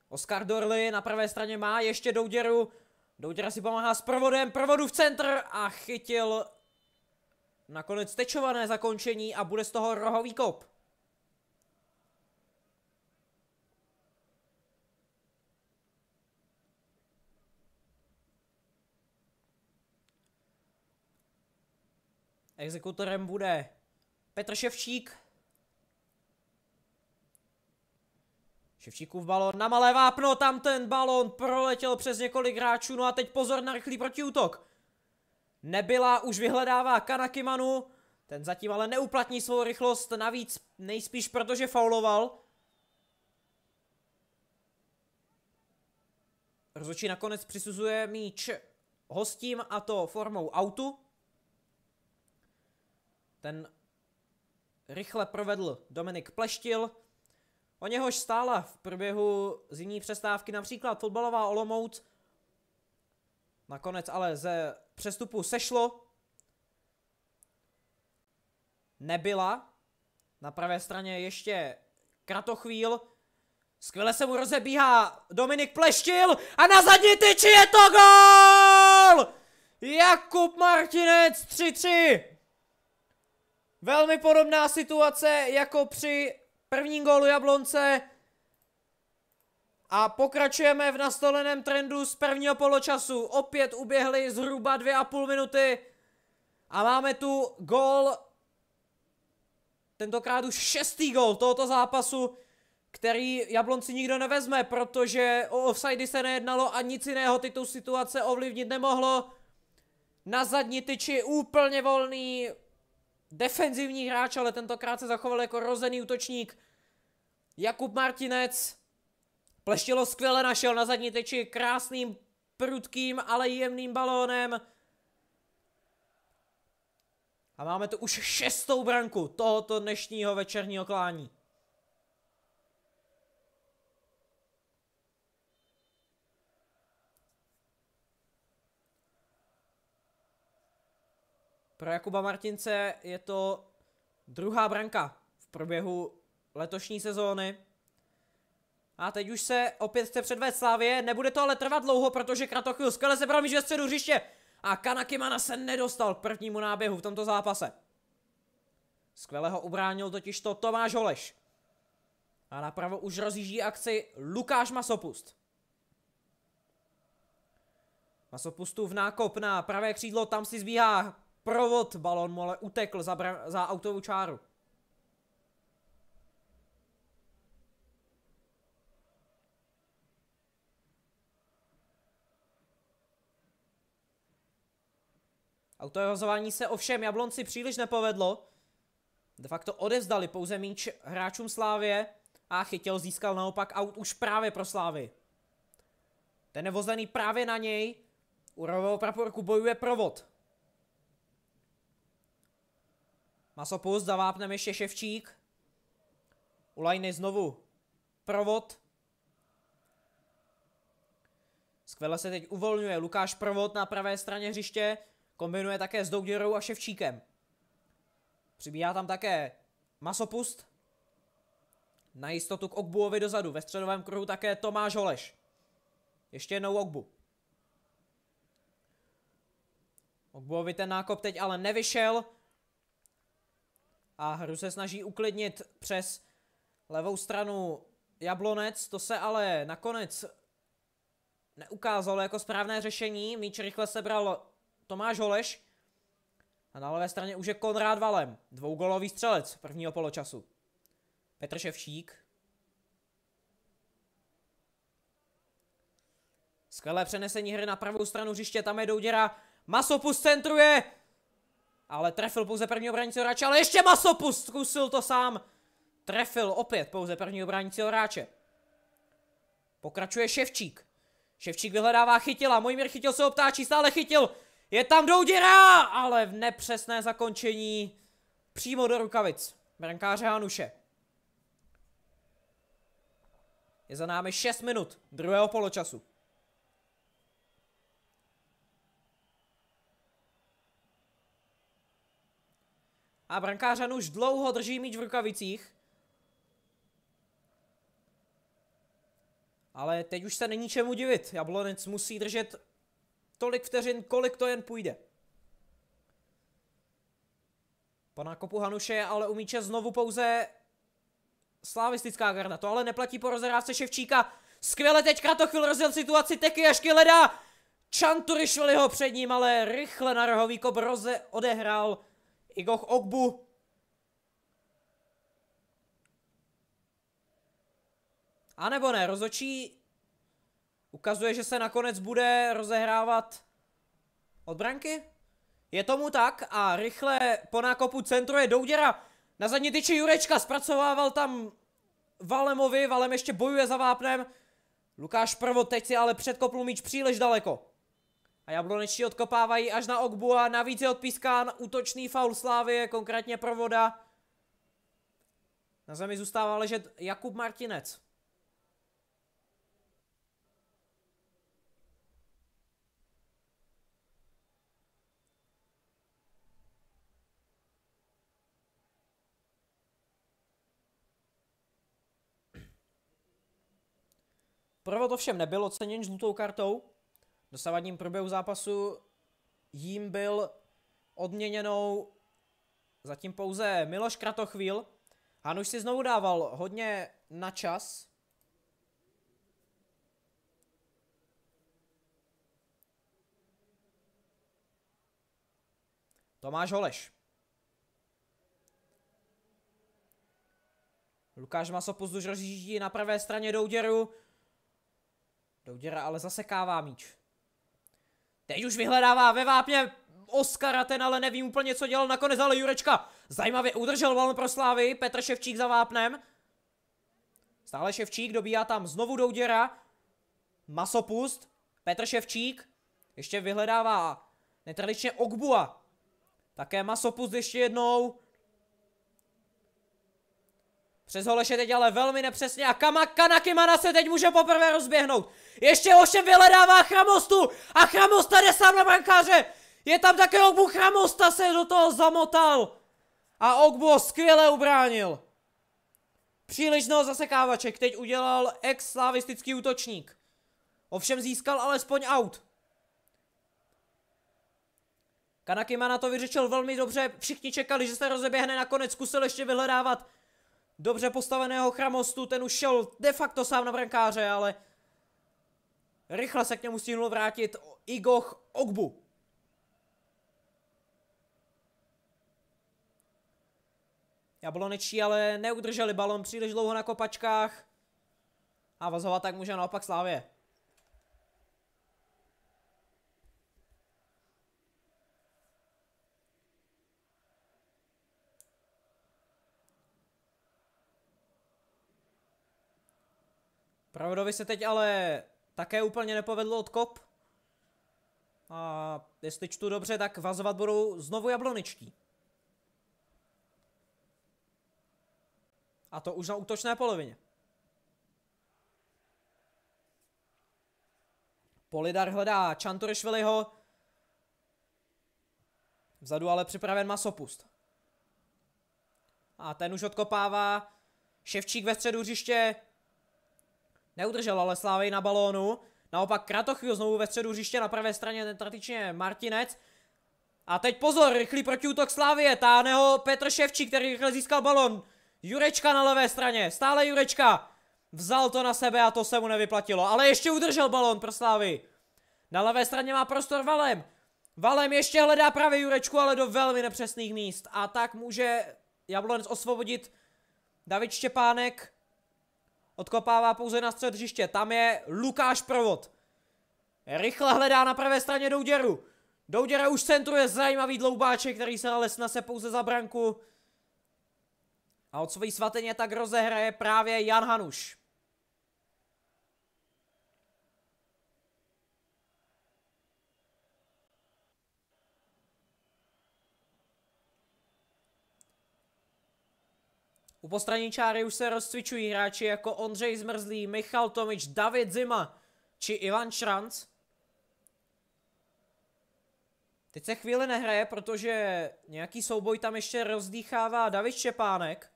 Oskar Dorley na pravé straně má ještě Douděru. Douděra si pomáhá s provodem, provodu v centr a chytil nakonec tečované zakončení a bude z toho rohový kop. Exekutorem bude Petr Ševčík. Ševčíkův balon na malé vápno, tam ten balon proletěl přes několik hráčů, no a teď pozor na rychlý protiútok. Nebyla, už vyhledává Kanakimanu, ten zatím ale neuplatní svou rychlost, navíc nejspíš protože fauloval. Rozočí nakonec přisuzuje míč hostím a to formou autu. Ten rychle provedl Dominik Pleštil, o něhož stála v průběhu zimní přestávky například fotbalová Olomouc, nakonec ale ze přestupu sešlo, nebyla, na pravé straně ještě Kratochvíl, skvěle se mu rozebíhá Dominik Pleštil a na zadní tyči je to gol! Jakub Martinec 3-3! Velmi podobná situace jako při prvním gólu Jablonce. A pokračujeme v nastoleném trendu z prvního poločasu. Opět uběhly zhruba dvě a půl minuty. A máme tu gól. Tentokrát už šestý gól tohoto zápasu, který Jablonci nikdo nevezme, protože o offside se nejednalo a nic jiného ty tu situace ovlivnit nemohlo. Na zadní tyči úplně volný defenzivní hráč, ale tentokrát se zachoval jako rozený útočník. Jakub Martinec pleštilo skvěle, našel na zadní teči krásným, prudkým, ale jemným balónem. A máme tu už šestou branku tohoto dnešního večerního klání. Pro Jakuba Martince je to druhá branka v průběhu letošní sezóny. A teď už se opět chce předvést Slávě, nebude to ale trvat dlouho, protože Kratochvil skvěle se míč ve středu hřiště a Kanakimana se nedostal k prvnímu náběhu v tomto zápase. Skvěle ho ubránil totiž to Tomáš Holeš. A napravo už rozjíždí akci Lukáš Masopust. Masopustův nákop na pravé křídlo, tam si zbíhá provod, balon mu ale utekl za, za autovou čáru. Autorozování se ovšem Jablonci příliš nepovedlo. De facto odevzdali pouze míč hráčům Slávě a chytil získal naopak aut už právě pro Slávy. Ten je vozlený právě na něj. U rového praporku bojuje provod. Masopust, zavápneme ještě Ševčík. U Lajny znovu Provod. Skvěle se teď uvolňuje Lukáš Provod na pravé straně hřiště. Kombinuje také s Douděrou a Ševčíkem. Přibíhá tam také Masopust. Na jistotu k okbuovi dozadu. Ve středovém kruhu také Tomáš Holeš. Ještě jednou okbu. Okbuovi ten nákop teď ale nevyšel a hru se snaží uklidnit přes levou stranu Jablonec, to se ale nakonec neukázalo jako správné řešení, míč rychle sebral Tomáš Holeš a na levé straně už je Konrád Valem, dvougolový střelec prvního poločasu. Petr Ševšík. Skvělé přenesení hry na pravou stranu hřiště, tam je Douděra, Masopus centruje, ale trefil pouze první bránícího hráče, ale ještě Masopus zkusil to sám. Trefil opět pouze první bránícího hráče. Pokračuje Ševčík. Ševčík vyhledává chytila, Mojmír chytil se obtáčí, stále chytil. Je tam Douděra, ale v nepřesné zakončení přímo do rukavic. Brankáře Hanuše. Je za námi 6 minut druhého poločasu. A brankářan už dlouho drží míč v rukavicích. Ale teď už se není čemu divit. Jablonec musí držet tolik vteřin, kolik to jen půjde. Po nákopu Hanuše ale u míče znovu pouze slavistická garda. To ale neplatí po rozhrávce Ševčíka. Skvěle teďka to chvíl situaci Teky až Leda. Čanturišvili ho před ním, ale rychle na rohový kop roze odehrál Igoch Ogbu. A nebo ne, rozočí ukazuje, že se nakonec bude rozehrávat od branky. Je tomu tak a rychle po nákopu centru je Douděra. Na zadní tyči Jurečka zpracovával tam Valemovi, Valem ještě bojuje za vápnem. Lukáš Prvo teď si ale předkopl míč příliš daleko. A jablonečtí odkopávají až na Ogbu a navíc je odpískán útočný faul Slávy, konkrétně provoda. Na zemi zůstává ležet Jakub Martinec. to ovšem nebyl oceněn žlutou kartou dosavadním průběhu zápasu jím byl odměněnou zatím pouze Miloš Kratochvíl. Han už si znovu dával hodně na čas. Tomáš Holeš. Lukáš Masopus už rozjíždí na pravé straně Douděru. Douděra ale zasekává míč. Teď už vyhledává ve vápně Oskara, ten ale nevím úplně, co dělal nakonec, ale Jurečka zajímavě udržel balon pro Slávy, Petr Ševčík za vápnem. Stále Ševčík dobíhá tam znovu Douděra. Masopust, Petr Ševčík, ještě vyhledává netradičně Ogbua. Také Masopust ještě jednou. Přes Holeše teď ale velmi nepřesně a Kama Kanakimana se teď může poprvé rozběhnout. Ještě ovšem vyhledává Chramostu a Chramosta jde sám na bankáře. Je tam také Ogbu, Chramosta se do toho zamotal. A Ogbu skvěle ubránil. Přílišného zasekávaček teď udělal ex-slavistický útočník. Ovšem získal alespoň out. Kanakimana to vyřešil velmi dobře, všichni čekali, že se rozeběhne, nakonec zkusil ještě vyhledávat dobře postaveného chramostu, ten už šel de facto sám na brankáře, ale rychle se k němu stihnul vrátit Igoch Ogbu. Jablonečí ale neudrželi balon příliš dlouho na kopačkách a vazovat tak může naopak Slávě. Pravdovi se teď ale také úplně nepovedl odkop. A jestli čtu dobře, tak vazovat budou znovu jabloničtí. A to už na útočné polovině. Polidar hledá Čantorišviliho. Vzadu ale připraven masopust. A ten už odkopává. Ševčík ve středu hřiště Neudržel ale Slávej na balónu. Naopak Kratochvíl znovu ve středu hřiště na pravé straně ten tradičně Martinec. A teď pozor, rychlý protiútok Slávie, táhne ho Petr Ševčík, který rychle získal balon. Jurečka na levé straně, stále Jurečka. Vzal to na sebe a to se mu nevyplatilo, ale ještě udržel balon pro Slávy. Na levé straně má prostor Valem. Valem ještě hledá právě Jurečku, ale do velmi nepřesných míst. A tak může Jablonec osvobodit David Štěpánek. Odkopává pouze na střed hřiště. Tam je Lukáš Provod. Rychle hledá na pravé straně Douděru. Douděra už centruje zajímavý dloubáček, který se ale snase pouze za branku. A od svojí svatyně tak rozehraje právě Jan Hanuš. U postraní čáry už se rozcvičují hráči jako Ondřej Zmrzlý, Michal Tomič, David Zima či Ivan Šranc. Teď se chvíli nehraje, protože nějaký souboj tam ještě rozdýchává David Štěpánek.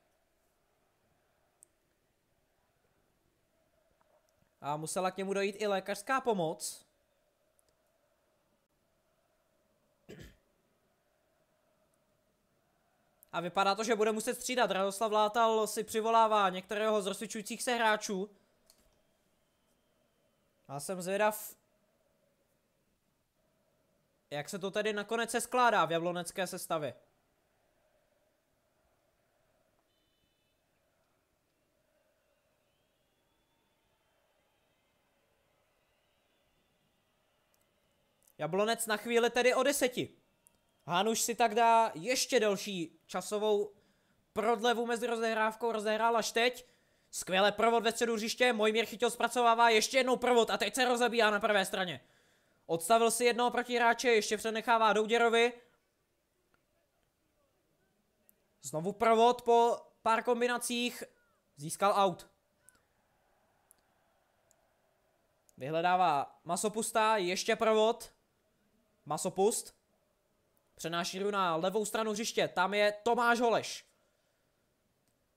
A musela k němu dojít i lékařská pomoc. A vypadá to, že bude muset střídat. Radoslav Látal si přivolává některého z rozsvičujících se hráčů. A jsem zvědav, jak se to tedy nakonec se skládá v jablonecké sestavě. Jablonec na chvíli tedy o deseti. Hanuš si tak dá ještě delší časovou prodlevu mezi rozehrávkou, rozehrál až teď. Skvěle provod ve středu hřiště, Mojmír chytil zpracovává ještě jednou provod a teď se rozebíhá na prvé straně. Odstavil si jednoho protihráče, ještě přenechává Douděrovi. Znovu provod po pár kombinacích, získal out. Vyhledává masopusta, ještě provod. Masopust. Přenáší na levou stranu hřiště. Tam je Tomáš Holeš.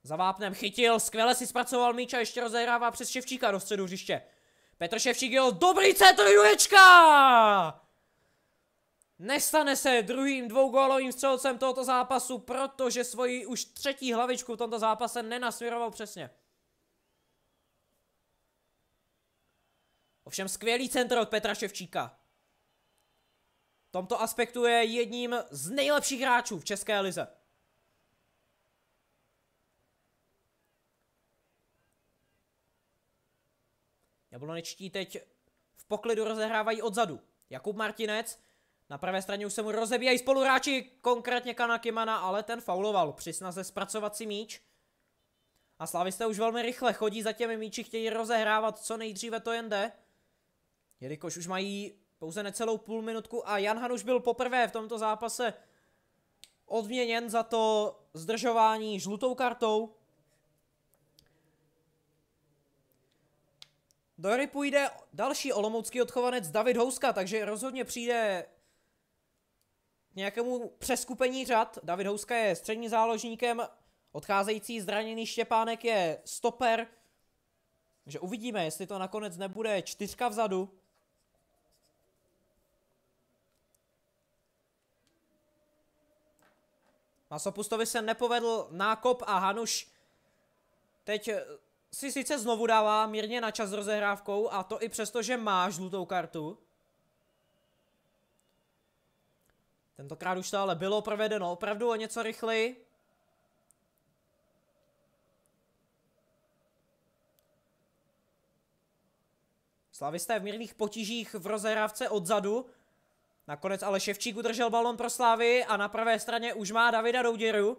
Za vápnem chytil, skvěle si zpracoval míč a ještě rozehrává přes Ševčíka do středu hřiště. Petr Ševčík jel, dobrý centr Jurečka! Nestane se druhým dvougólovým střelcem tohoto zápasu, protože svoji už třetí hlavičku v tomto zápase nenasměroval přesně. Ovšem skvělý centr od Petra Ševčíka tomto aspektu je jedním z nejlepších hráčů v České lize. Jablonečtí teď v poklidu rozehrávají odzadu. Jakub Martinec, na pravé straně už se mu rozebíjají spoluhráči, konkrétně Kanakimana, ale ten fauloval při snaze zpracovat si míč. A Slavista už velmi rychle chodí za těmi míči, chtějí rozehrávat co nejdříve to jen jde. Jelikož už mají pouze necelou půl minutku a Jan Hanuš byl poprvé v tomto zápase odměněn za to zdržování žlutou kartou. Do hry půjde další olomoucký odchovanec David Houska, takže rozhodně přijde nějakému přeskupení řad. David Houska je střední záložníkem, odcházející zraněný Štěpánek je stoper. Takže uvidíme, jestli to nakonec nebude čtyřka vzadu. A Sopustovi se nepovedl nákop a Hanuš teď eh, si sice znovu dává mírně na čas rozehrávkou a to i přesto, že má žlutou kartu. Tentokrát už to ale bylo provedeno opravdu o něco rychleji. Slavista je v mírných potížích v rozehrávce odzadu. Nakonec ale Ševčík udržel balon pro Slávy a na pravé straně už má Davida Douděru.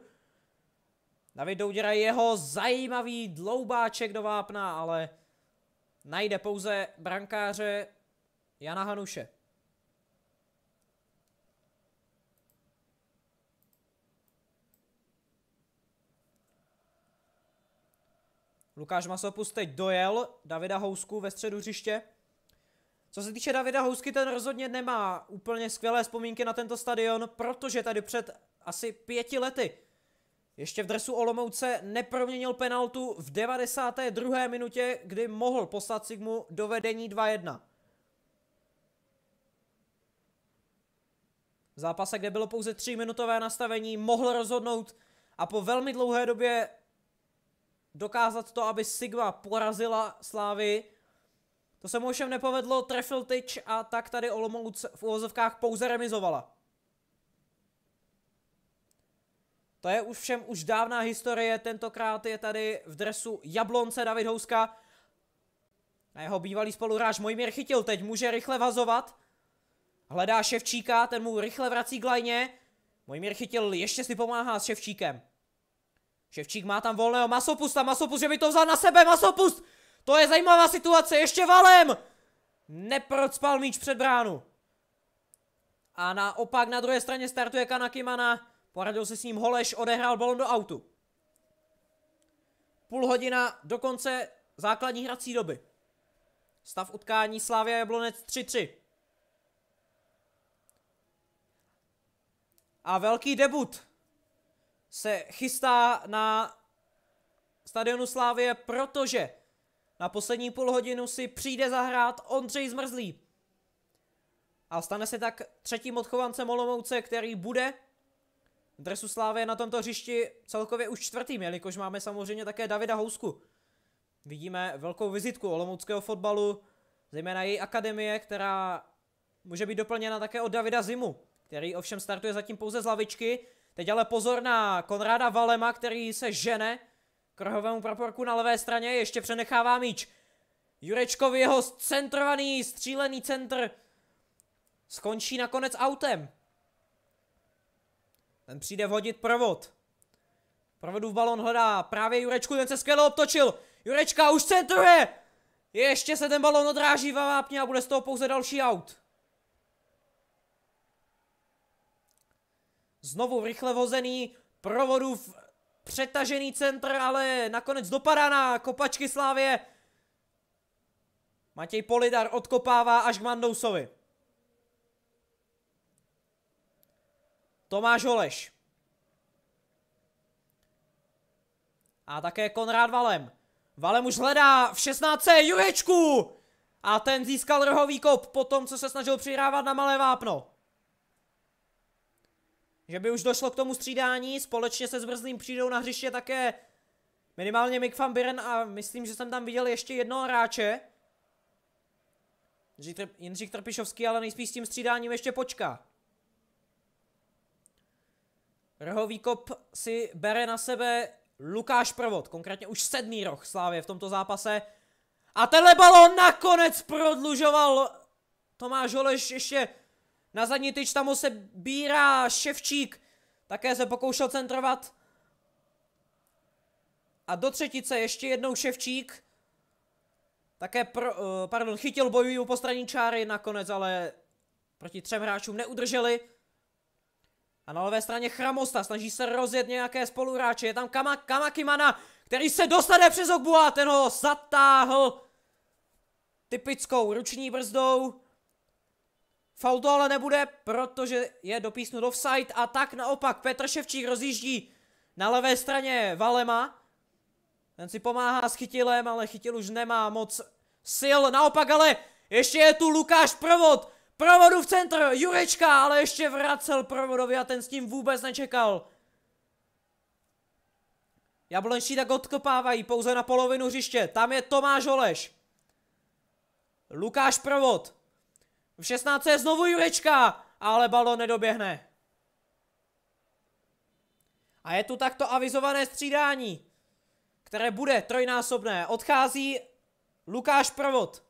David Douděra je jeho zajímavý dloubáček do vápna, ale najde pouze brankáře Jana Hanuše. Lukáš Masopus teď dojel Davida Housku ve středu hřiště. Co se týče Davida Housky, ten rozhodně nemá úplně skvělé vzpomínky na tento stadion, protože tady před asi pěti lety ještě v dresu Olomouce neproměnil penaltu v 92. minutě, kdy mohl poslat Sigmu do vedení 2-1. V zápase, kde bylo pouze 3-minutové nastavení, mohl rozhodnout a po velmi dlouhé době dokázat to, aby Sigma porazila Slávy to se mu ovšem nepovedlo, trefil tyč a tak tady Olomouc v úvozovkách pouze remizovala. To je už všem už dávná historie, tentokrát je tady v dresu Jablonce David Houska. Na jeho bývalý spoluhráč Mojmír chytil, teď může rychle vazovat. Hledá Ševčíka, ten mu rychle vrací k lajně. Mojmír chytil, ještě si pomáhá s Ševčíkem. Ševčík má tam volného Masopust Masopust, že by to vzal na sebe, Masopust! To je zajímavá situace, ještě valem! Neprocpal míč před bránu. A naopak na druhé straně startuje Kanakimana. Poradil se s ním Holeš, odehrál balon do autu. Půl hodina do konce základní hrací doby. Stav utkání Slavia Jablonec 3-3. A velký debut se chystá na stadionu Slávie, protože na poslední hodinu si přijde zahrát Ondřej Zmrzlý. A stane se tak třetím odchovancem Olomouce, který bude v dresu Slávy na tomto hřišti celkově už čtvrtým, jelikož máme samozřejmě také Davida Housku. Vidíme velkou vizitku olomouckého fotbalu, zejména její akademie, která může být doplněna také od Davida Zimu, který ovšem startuje zatím pouze z lavičky. Teď ale pozor na Konráda Valema, který se žene Krhovému praporku na levé straně ještě přenechává míč. Jurečkovi jeho centrovaný, střílený centr skončí nakonec autem. Ten přijde vhodit provod. Provodův balon hledá právě Jurečku, ten se skvěle obtočil. Jurečka už centruje! Ještě se ten balon odráží v vápně a bude z toho pouze další aut. Znovu rychle vozený provodův Přetažený centr, ale nakonec dopadá na kopačky Slávě. Matěj Polidar odkopává až k Mandousovi. Tomáš Holeš. A také Konrád Valem. Valem už hledá v 16. Juječku! A ten získal rohový kop po tom, co se snažil přihrávat na malé vápno že by už došlo k tomu střídání, společně se Zmrzlým přijdou na hřiště také minimálně Mick van Biren a myslím, že jsem tam viděl ještě jednoho hráče. Jindřich Trpišovský ale nejspíš s tím střídáním ještě počká. Rohový kop si bere na sebe Lukáš Provod, konkrétně už sedmý roh Slávě v tomto zápase. A tenhle balón nakonec prodlužoval Tomáš Holeš ještě na zadní tyč tam se bírá Ševčík. Také se pokoušel centrovat. A do třetice ještě jednou Ševčík. Také pro, uh, pardon, chytil bojují u postranní čáry, nakonec ale proti třem hráčům neudrželi. A na levé straně Chramosta snaží se rozjet nějaké spoluhráče. Je tam Kama, Kamakimana, který se dostane přes Ogbu a ten ho zatáhl typickou ruční brzdou. Foul to ale nebude, protože je dopísnut offside a tak naopak Petr Ševčík rozjíždí na levé straně Valema. Ten si pomáhá s chytilem, ale chytil už nemá moc sil. Naopak ale ještě je tu Lukáš Provod. Provodu v centr, Jurečka, ale ještě vracel Provodovi a ten s tím vůbec nečekal. Jablonští tak odkopávají pouze na polovinu hřiště. Tam je Tomáš Oleš. Lukáš Provod. V 16 je znovu Jurečka, ale balon nedoběhne. A je tu takto avizované střídání, které bude trojnásobné. Odchází Lukáš Provod.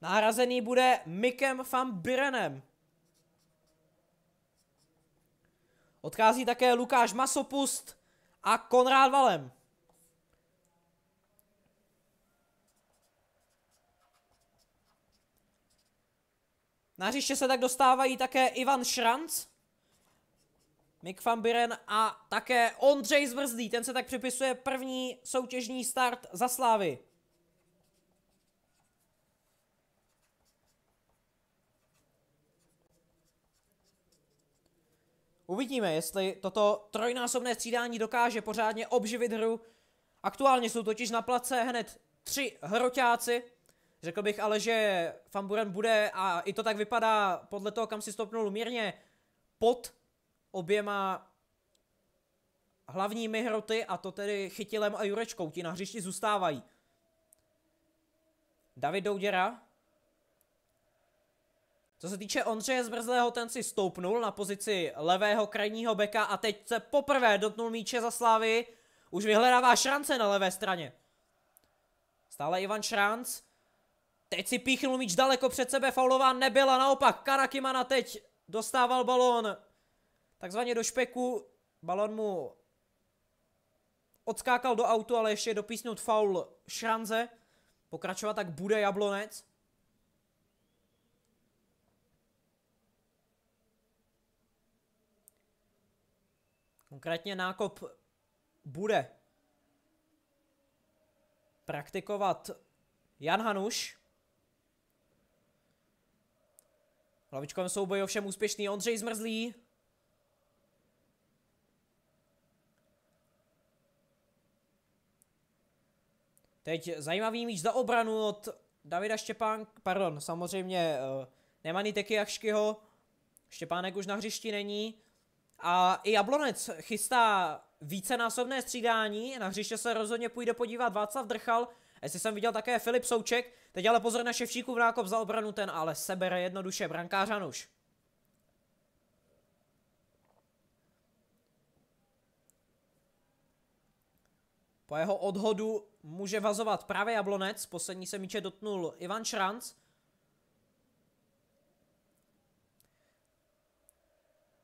Nahrazený bude Mikem van Birenem. Odchází také Lukáš Masopust a Konrád Valem. Na hřiště se tak dostávají také Ivan Šranc, Mick van Biren a také Ondřej Zvrzdý, Ten se tak připisuje první soutěžní start za Slávy. Uvidíme, jestli toto trojnásobné střídání dokáže pořádně obživit hru. Aktuálně jsou totiž na place hned tři hroťáci, Řekl bych ale, že Famburen bude, a i to tak vypadá podle toho, kam si stopnul mírně, pod oběma hlavními hroty, a to tedy Chytilem a Jurečkou. Ti na hřišti zůstávají. David Douděra. Co se týče Ondřeje Zbrzlého, ten si stoupnul na pozici levého krajního beka a teď se poprvé dotnul míče za Slávy. Už vyhledává šrance na levé straně. Stále Ivan Šranc. Teď si píchnul míč daleko před sebe, faulován nebyla, naopak Karakimana teď dostával balón takzvaně do špeku, balon mu odskákal do autu, ale ještě dopísnout faul Šranze, pokračovat tak bude Jablonec. Konkrétně nákop bude praktikovat Jan Hanuš. V hlavičkovém souboji ovšem úspěšný Ondřej Zmrzlý. Teď zajímavý míč za obranu od Davida Štěpán, pardon, samozřejmě eh, Nemany Jakškyho. Štěpánek už na hřišti není. A i Jablonec chystá vícenásobné střídání. Na hřiště se rozhodně půjde podívat Václav Drchal. Jestli jsem viděl také Filip Souček, Teď ale pozor na Ševčíkův nákop za obranu, ten ale sebere jednoduše brankář Po jeho odhodu může vazovat právě Jablonec, poslední se míče dotnul Ivan Šranc.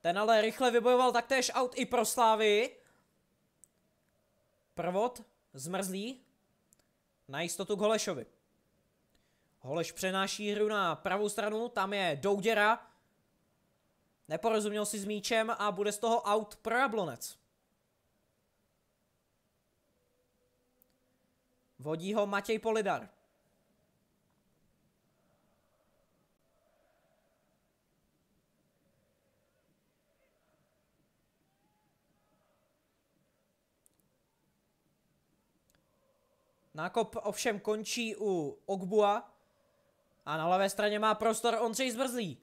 Ten ale rychle vybojoval taktéž out i pro Slávy. Prvot zmrzlý na jistotu Golešovi. Holeš přenáší hru na pravou stranu, tam je Douděra. Neporozuměl si s míčem a bude z toho out pro Jablonec. Vodí ho Matěj Polidar. Nákop ovšem končí u Ogbua, a na levé straně má prostor Ondřej Zbrzlý.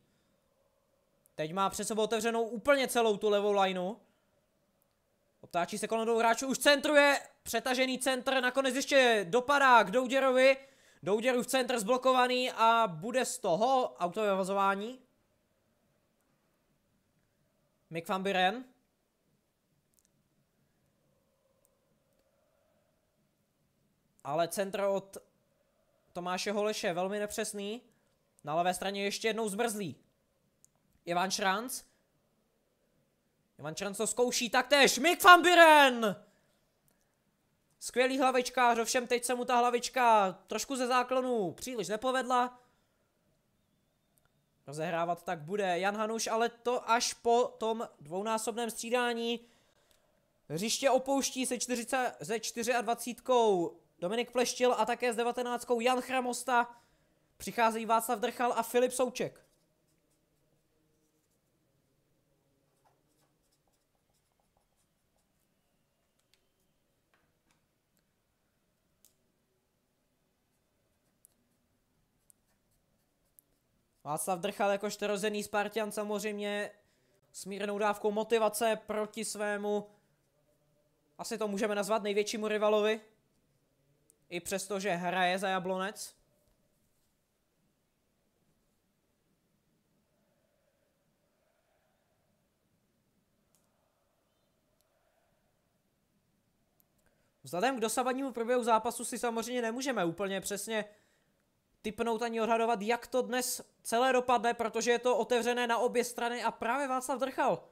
Teď má před sebou otevřenou úplně celou tu levou lineu. Obtáčí se kolem dvou hráčů, už centruje, přetažený centr, nakonec ještě dopadá k Douděrovi. v centr zblokovaný a bude z toho autové vazování. Mick van Buren. Ale centr od Tomáše Holeše velmi nepřesný. Na levé straně ještě jednou zmrzlý. Ivan Šranc. Ivan Šranc to zkouší taktéž. Mick van Buren! Skvělý hlavičkář, ovšem teď se mu ta hlavička trošku ze záklonu příliš nepovedla. Rozehrávat tak bude Jan Hanuš, ale to až po tom dvounásobném střídání. Hřiště opouští se, 40, se 24 Dominik Pleštil a také s 19. Jan Chramosta. Přicházejí Václav Drchal a Filip Souček. Václav Drchal jako šterozený Spartian samozřejmě s mírnou dávkou motivace proti svému, asi to můžeme nazvat, největšímu rivalovi. I přesto, že hraje za Jablonec. Vzhledem k dosavadnímu průběhu zápasu si samozřejmě nemůžeme úplně přesně typnout ani odhadovat, jak to dnes celé dopadne, protože je to otevřené na obě strany a právě Václav Drchal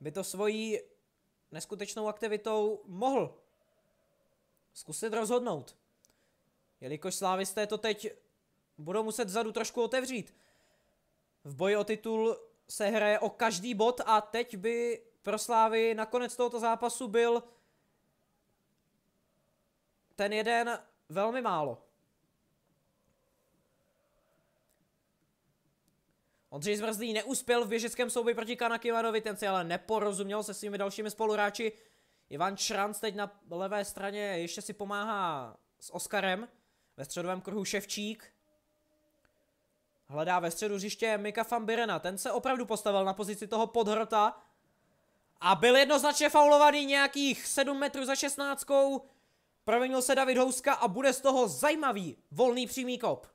by to svojí neskutečnou aktivitou mohl zkusit rozhodnout. Jelikož slávisté to teď budou muset vzadu trošku otevřít. V boji o titul se hraje o každý bod a teď by pro Slávy nakonec tohoto zápasu byl ten jeden velmi málo. Ondřej Zmrzlý neuspěl v běžeckém souboji proti Kanakivanovi, ten si ale neporozuměl se svými dalšími spoluhráči. Ivan Šranc teď na levé straně ještě si pomáhá s Oskarem. Ve středovém kruhu Ševčík. Hledá ve středu hřiště Mika Fambirena. Ten se opravdu postavil na pozici toho podhrota. A byl jednoznačně faulovaný nějakých 7 metrů za 16. Provinil se David Houska a bude z toho zajímavý volný přímý kop.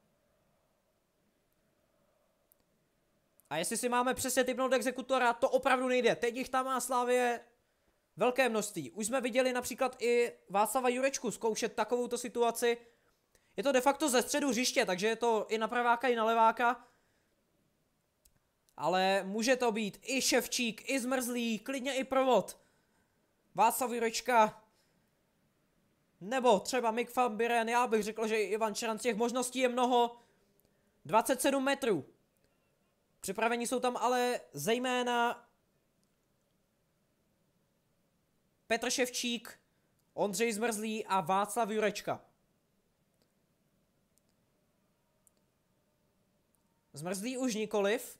A jestli si máme přesně typnout exekutora, to opravdu nejde. Teď jich tam má Slávě velké množství. Už jsme viděli například i Václava Jurečku zkoušet takovouto situaci. Je to de facto ze středu hřiště, takže je to i na praváka, i na leváka. Ale může to být i Ševčík, i Zmrzlý, klidně i Provod. Václav Jurečka. Nebo třeba Mick van Biren, já bych řekl, že Ivan Šran, těch možností je mnoho. 27 metrů. Připraveni jsou tam ale zejména Petr Ševčík, Ondřej Zmrzlý a Václav Jurečka. Zmrzlý už nikoliv.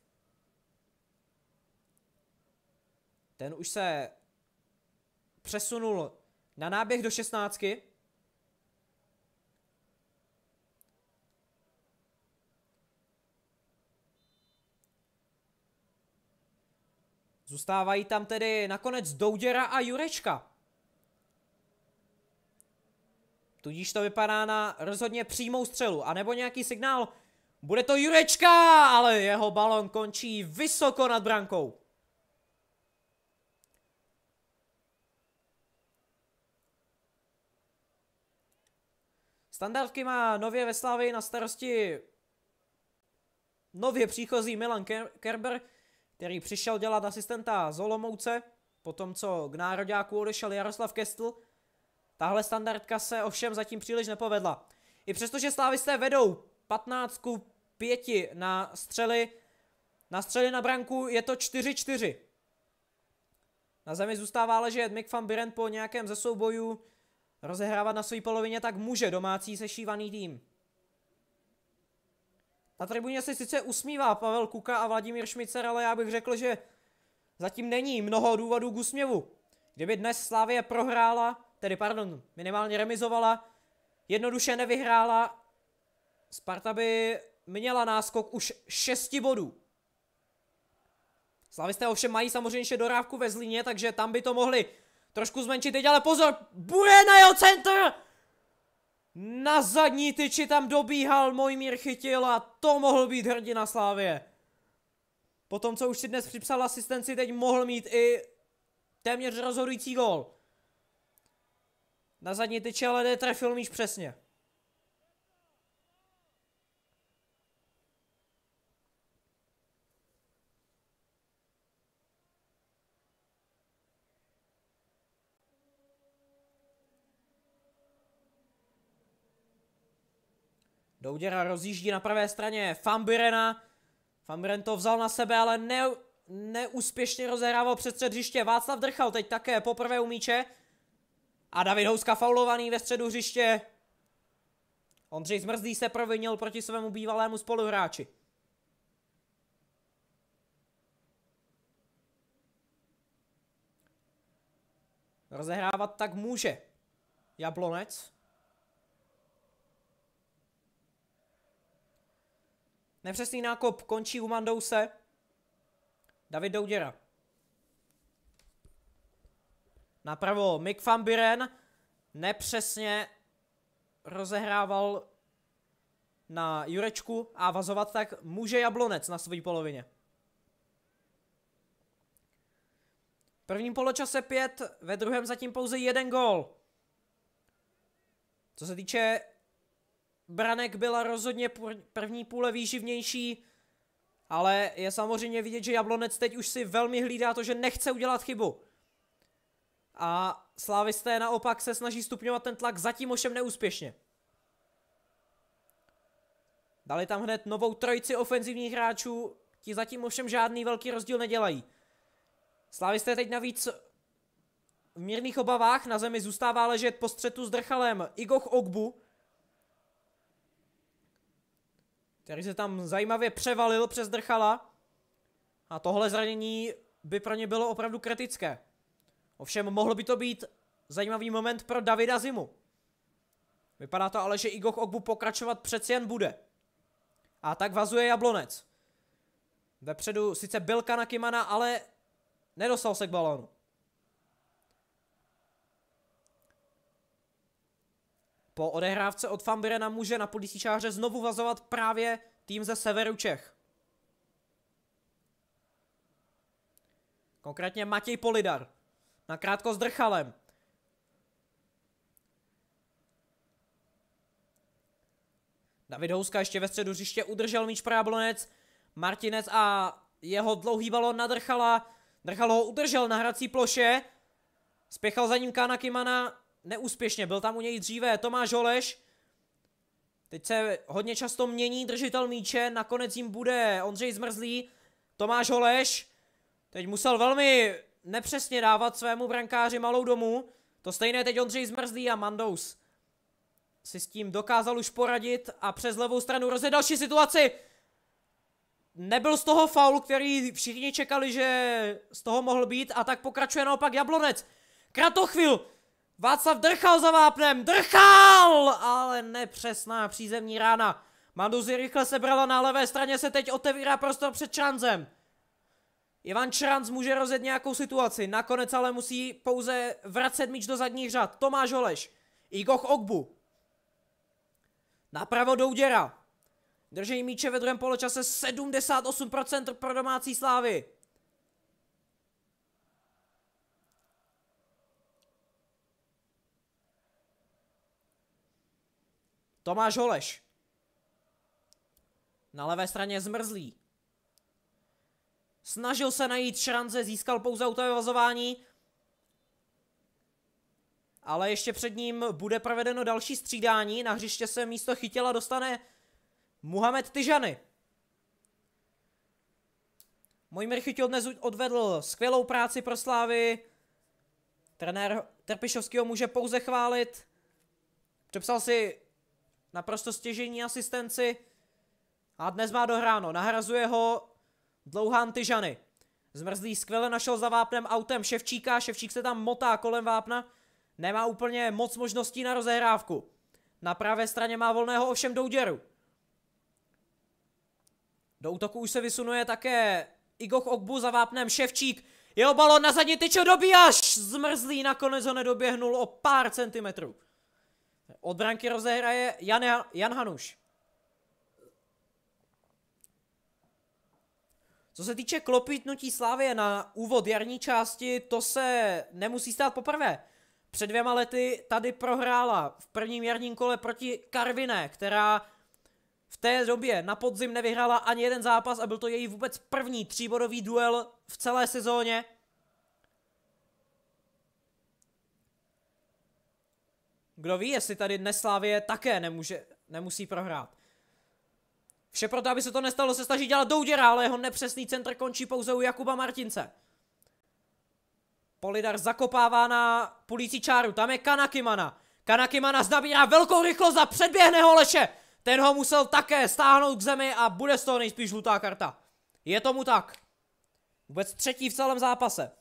Ten už se přesunul na náběh do šestnáctky. Zůstávají tam tedy nakonec Douděra a Jurečka. Tudíž to vypadá na rozhodně přímou střelu, a nebo nějaký signál. Bude to Jurečka, ale jeho balon končí vysoko nad brankou. Standardky má nově ve na starosti nově příchozí Milan Kerber, který přišel dělat asistenta z Olomouce, po tom, co k nároďáku odešel Jaroslav Kestl. Tahle standardka se ovšem zatím příliš nepovedla. I přestože slávisté vedou 15 ku 5 na střely, na střely na branku je to 4-4. Na zemi zůstává ležet Mick van Biren po nějakém ze soubojů rozehrávat na své polovině, tak může domácí sešívaný tým. Na tribuně se sice usmívá Pavel Kuka a Vladimír Šmicer, ale já bych řekl, že zatím není mnoho důvodů k usměvu. Kdyby dnes Slávie prohrála, tedy pardon, minimálně remizovala, jednoduše nevyhrála, Sparta by měla náskok už 6 bodů. Slavisté ovšem mají samozřejmě ještě dorávku ve Zlíně, takže tam by to mohli trošku zmenšit teď, ale pozor, bude na jeho centr! Na zadní tyči tam dobíhal, Mojmír chytil a to mohl být hrdina Slávě. Potom, co už si dnes připsal asistenci, teď mohl mít i téměř rozhodující gol. Na zadní tyči ale netrefil míš přesně. Douděra rozjíždí na pravé straně Fambirena. Fambiren to vzal na sebe, ale ne, neúspěšně rozehrával před střed hřiště. Václav Drchal teď také poprvé u míče. A David Houska faulovaný ve středu hřiště. Ondřej Zmrzdý se provinil proti svému bývalému spoluhráči. Rozehrávat tak může Jablonec. Nepřesný nákop končí u Mandouse. David Douděra. Napravo Mick van Buren nepřesně rozehrával na Jurečku a vazovat tak může Jablonec na své polovině. V prvním poločase pět, ve druhém zatím pouze jeden gól. Co se týče branek byla rozhodně první půle výživnější, ale je samozřejmě vidět, že Jablonec teď už si velmi hlídá to, že nechce udělat chybu. A Slávisté naopak se snaží stupňovat ten tlak, zatím ovšem neúspěšně. Dali tam hned novou trojici ofenzivních hráčů, ti zatím ovšem žádný velký rozdíl nedělají. Slávisté teď navíc v mírných obavách na zemi zůstává ležet po střetu s Drchalem Igoch Ogbu, který se tam zajímavě převalil přes Drchala. A tohle zranění by pro ně bylo opravdu kritické. Ovšem mohl by to být zajímavý moment pro Davida Zimu. Vypadá to ale, že Igoch Ogbu pokračovat přeci jen bude. A tak vazuje Jablonec. Vepředu sice byl Kanakimana, ale nedostal se k balónu. Po odehrávce od Fambirena může na polisíčáře znovu vazovat právě tým ze severu Čech. Konkrétně Matěj Polidar. Nakrátko s Drchalem. David Houska ještě ve středu hřiště udržel míč pro Jablonec. Martinec a jeho dlouhý balon nadrchala. Drchal ho udržel na hrací ploše. Spěchal za ním Kana Kimana neúspěšně, byl tam u něj dříve Tomáš Oleš. Teď se hodně často mění držitel míče, nakonec jim bude Ondřej Zmrzlý, Tomáš Oleš. Teď musel velmi nepřesně dávat svému brankáři malou domu To stejné teď Ondřej Zmrzlý a Mandous si s tím dokázal už poradit a přes levou stranu rozjet další situaci. Nebyl z toho faul, který všichni čekali, že z toho mohl být a tak pokračuje naopak Jablonec. Kratochvil Václav drchal za vápnem, drchal! Ale nepřesná přízemní rána. Manduzi rychle sebrala na levé straně, se teď otevírá prostor před Čranzem. Ivan Čranz může rozjet nějakou situaci, nakonec ale musí pouze vracet míč do zadních řad. Tomáš Oleš, Igoch Ogbu. Napravo Douděra. Držení míče ve druhém poločase 78% pro domácí slávy. Tomáš Holeš. Na levé straně zmrzlý. Snažil se najít šrance, získal pouze autovyvazování. Ale ještě před ním bude provedeno další střídání. Na hřiště se místo chytila dostane Muhamed Tyžany. Mojmir Chytil dnes odvedl skvělou práci pro Slávy. Trenér ho může pouze chválit. Přepsal si Naprosto stěžení asistenci. A dnes má dohráno. Nahrazuje ho Dlouhán Tyžany. Zmrzlý skvěle našel za vápnem autem Ševčíka. Ševčík se tam motá kolem vápna. Nemá úplně moc možností na rozehrávku. Na pravé straně má volného ovšem Douděru. Do útoku už se vysunuje také Igoch Okbu za vápnem Ševčík. Jeho balon na zadní tyče dobíjaš! Zmrzlý nakonec ho nedoběhnul o pár centimetrů. Od branky rozehraje Jan, Jan Hanuš. Co se týče klopitnutí Slávě na úvod jarní části, to se nemusí stát poprvé. Před dvěma lety tady prohrála v prvním jarním kole proti Karviné, která v té době na podzim nevyhrála ani jeden zápas a byl to její vůbec první tříbodový duel v celé sezóně. Kdo ví, jestli tady dnes Slávě také nemůže, nemusí prohrát. Vše proto, aby se to nestalo, se snaží dělat douděra, ale jeho nepřesný centr končí pouze u Jakuba Martince. Polidar zakopává na pulící čáru, tam je Kanakimana. Kanakimana zabírá velkou rychlost a předběhne ho Leše. Ten ho musel také stáhnout k zemi a bude z toho nejspíš žlutá karta. Je tomu tak. Vůbec třetí v celém zápase.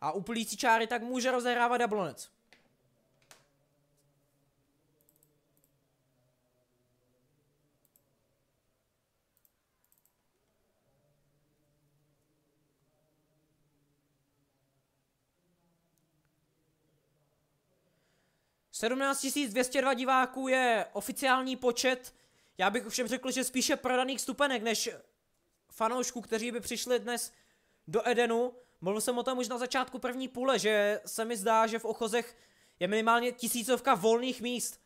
A u plící čáry tak může rozehrávat Jablonec. 17 202 diváků je oficiální počet. Já bych všem řekl, že spíše prodaných stupenek, než fanoušků, kteří by přišli dnes do Edenu. Mluvil jsem o tom už na začátku první půle, že se mi zdá, že v Ochozech je minimálně tisícovka volných míst.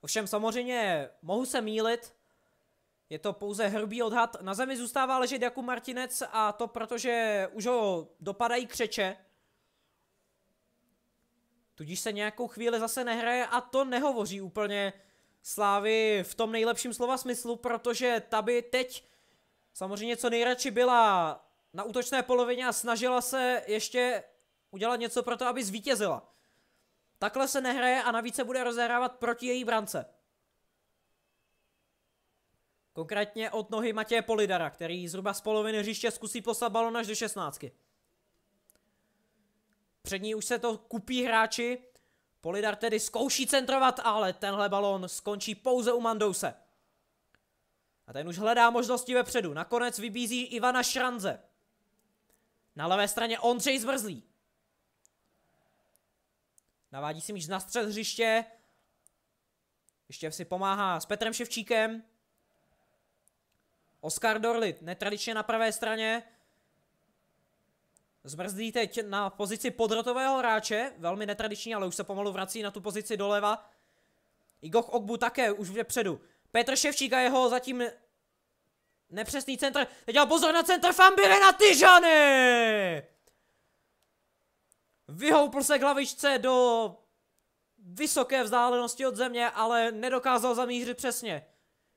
Ovšem samozřejmě mohu se mílit, je to pouze hrubý odhad. Na zemi zůstává ležet Jakub Martinec a to protože už ho dopadají křeče. Tudíž se nějakou chvíli zase nehraje a to nehovoří úplně Slávy v tom nejlepším slova smyslu, protože ta by teď samozřejmě co nejradši byla na útočné polovině a snažila se ještě udělat něco pro to, aby zvítězila. Takhle se nehraje a navíc se bude rozehrávat proti její brance. Konkrétně od nohy Matěje Polidara, který zhruba z poloviny hřiště zkusí poslat balon až do 16. Před ní už se to kupí hráči. Polidar tedy zkouší centrovat, ale tenhle balón skončí pouze u Mandouse. A ten už hledá možnosti vepředu. Nakonec vybízí Ivana Šranze. Na levé straně Ondřej Zmrzlý. Navádí si míč na střed hřiště. Ještě si pomáhá s Petrem Ševčíkem. Oskar Dorlit netradičně na pravé straně. Zmrzlý teď na pozici podrotového hráče, velmi netradiční, ale už se pomalu vrací na tu pozici doleva. Igoch Ogbu také už předu. Petr Ševčík a jeho zatím nepřesný centr. Teď pozor na centr Fambire na Tyžany! Vyhoupl se k hlavičce do vysoké vzdálenosti od země, ale nedokázal zamířit přesně.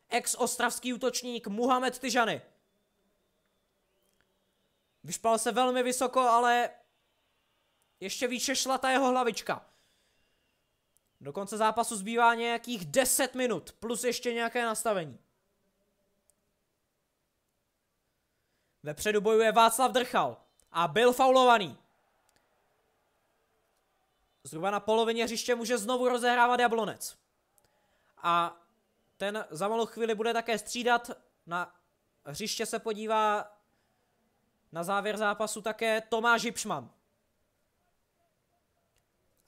Ex-ostravský útočník Muhamed Tyžany. Vyšpal se velmi vysoko, ale ještě výše šla ta jeho hlavička. Do konce zápasu zbývá nějakých 10 minut, plus ještě nějaké nastavení. Vepředu bojuje Václav Drchal a byl faulovaný. Zhruba na polovině hřiště může znovu rozehrávat Jablonec. A ten za malou chvíli bude také střídat. Na hřiště se podívá na závěr zápasu také Tomáš Žipšman.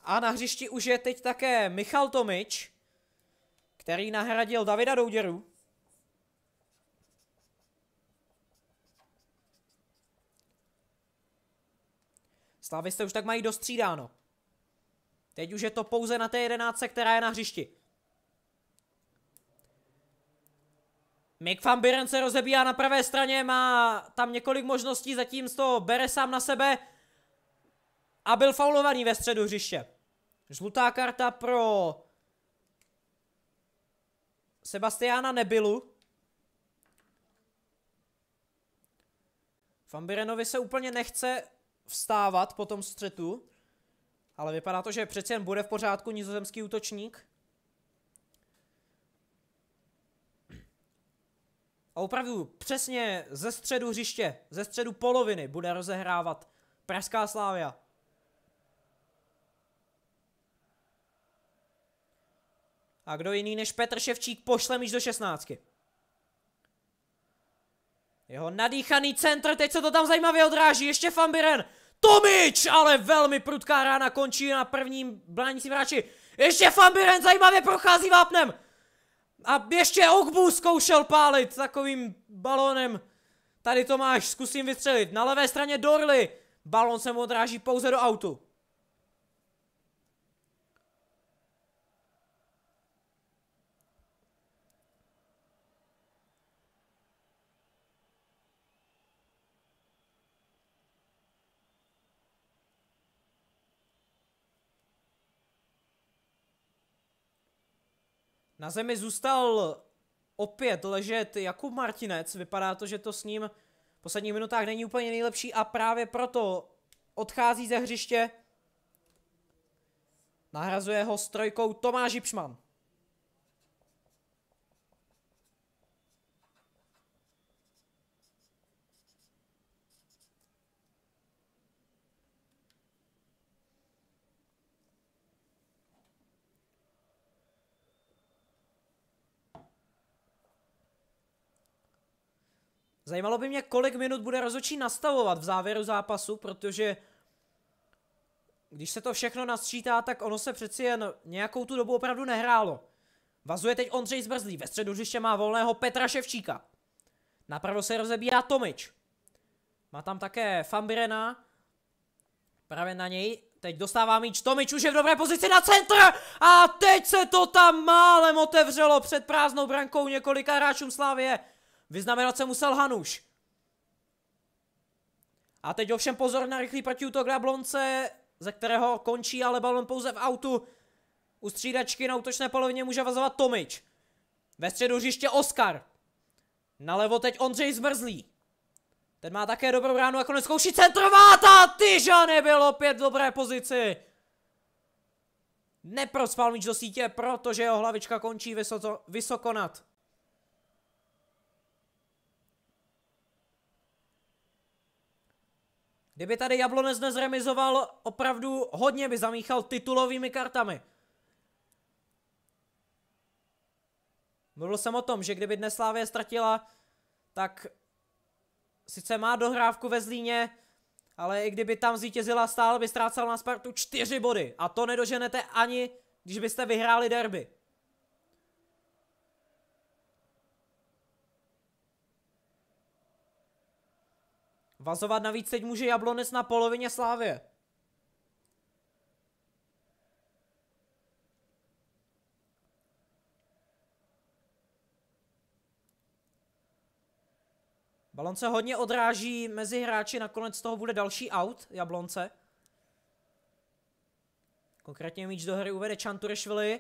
A na hřišti už je teď také Michal Tomič, který nahradil Davida Douděru. jste už tak mají dostřídáno. Teď už je to pouze na té jedenáctce, která je na hřišti. Mick van Biren se rozebíjá na pravé straně, má tam několik možností, zatím z toho bere sám na sebe a byl faulovaný ve středu hřiště. Žlutá karta pro Sebastiana Nebilu. Van Birenovi se úplně nechce vstávat po tom střetu, ale vypadá to, že přeci jen bude v pořádku nizozemský útočník. a opravdu přesně ze středu hřiště, ze středu poloviny bude rozehrávat Pražská Slávia. A kdo jiný než Petr Ševčík pošle míč do 16. Jeho nadýchaný centr, teď se to tam zajímavě odráží, ještě Fambiren. Tomič, ale velmi prudká rána končí na prvním bránícím hráči. Ještě Fambiren zajímavě prochází vápnem. A ještě Ogbu zkoušel pálit takovým balónem. Tady to máš, zkusím vystřelit. Na levé straně Dorly. Balon se mu odráží pouze do autu. Na zemi zůstal opět ležet Jakub Martinec. Vypadá to, že to s ním v posledních minutách není úplně nejlepší a právě proto odchází ze hřiště. Nahrazuje ho strojkou Tomáš Ipšman. Zajímalo by mě, kolik minut bude rozhodčí nastavovat v závěru zápasu, protože když se to všechno nasčítá, tak ono se přeci jen nějakou tu dobu opravdu nehrálo. Vazuje teď Ondřej Zbrzlý, ve středu hřiště má volného Petra Ševčíka. Napravo se rozebírá Tomič. Má tam také Fambrena, právě na něj. Teď dostává míč Tomič, už je v dobré pozici na centr! A teď se to tam málem otevřelo před prázdnou brankou několika hráčům Slávie. Vyznamenat se musel Hanuš. A teď ovšem pozor na rychlý protiútok Jablonce, ze kterého končí ale balon pouze v autu. U střídačky na útočné polovině může vazovat Tomič. Ve středu hřiště Oskar. Nalevo teď Ondřej Zmrzlý. Ten má také dobrou ránu a konec zkouší centrovat a Tyža nebyl opět v dobré pozici. Neprospal míč do sítě, protože jeho hlavička končí vysoko, vysoko nad. Kdyby tady Jablonec nezremizoval, opravdu hodně by zamíchal titulovými kartami. Mluvil jsem o tom, že kdyby dnes Slávě ztratila, tak sice má dohrávku ve Zlíně, ale i kdyby tam zvítězila, stále by ztrácel na Spartu čtyři body. A to nedoženete ani, když byste vyhráli derby. Vazovat navíc teď může Jablonec na polovině Slávě. Balonce hodně odráží mezi hráči, nakonec z toho bude další out Jablonce. Konkrétně míč do hry uvede Čanturešvili.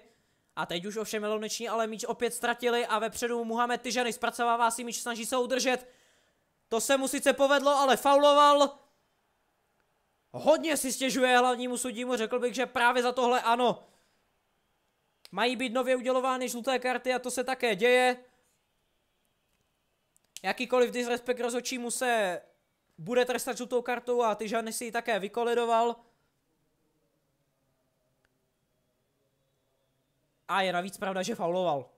A teď už ovšem Eloneční ale míč opět ztratili a vepředu Muhamed Tyžany zpracovává si míč, snaží se udržet. To se mu sice povedlo, ale fauloval. Hodně si stěžuje hlavnímu sudímu, řekl bych, že právě za tohle ano. Mají být nově udělovány žluté karty a to se také děje. Jakýkoliv disrespekt rozhodčímu se bude trestat žlutou kartou a Tyžany si ji také vykolidoval. A je navíc pravda, že fauloval.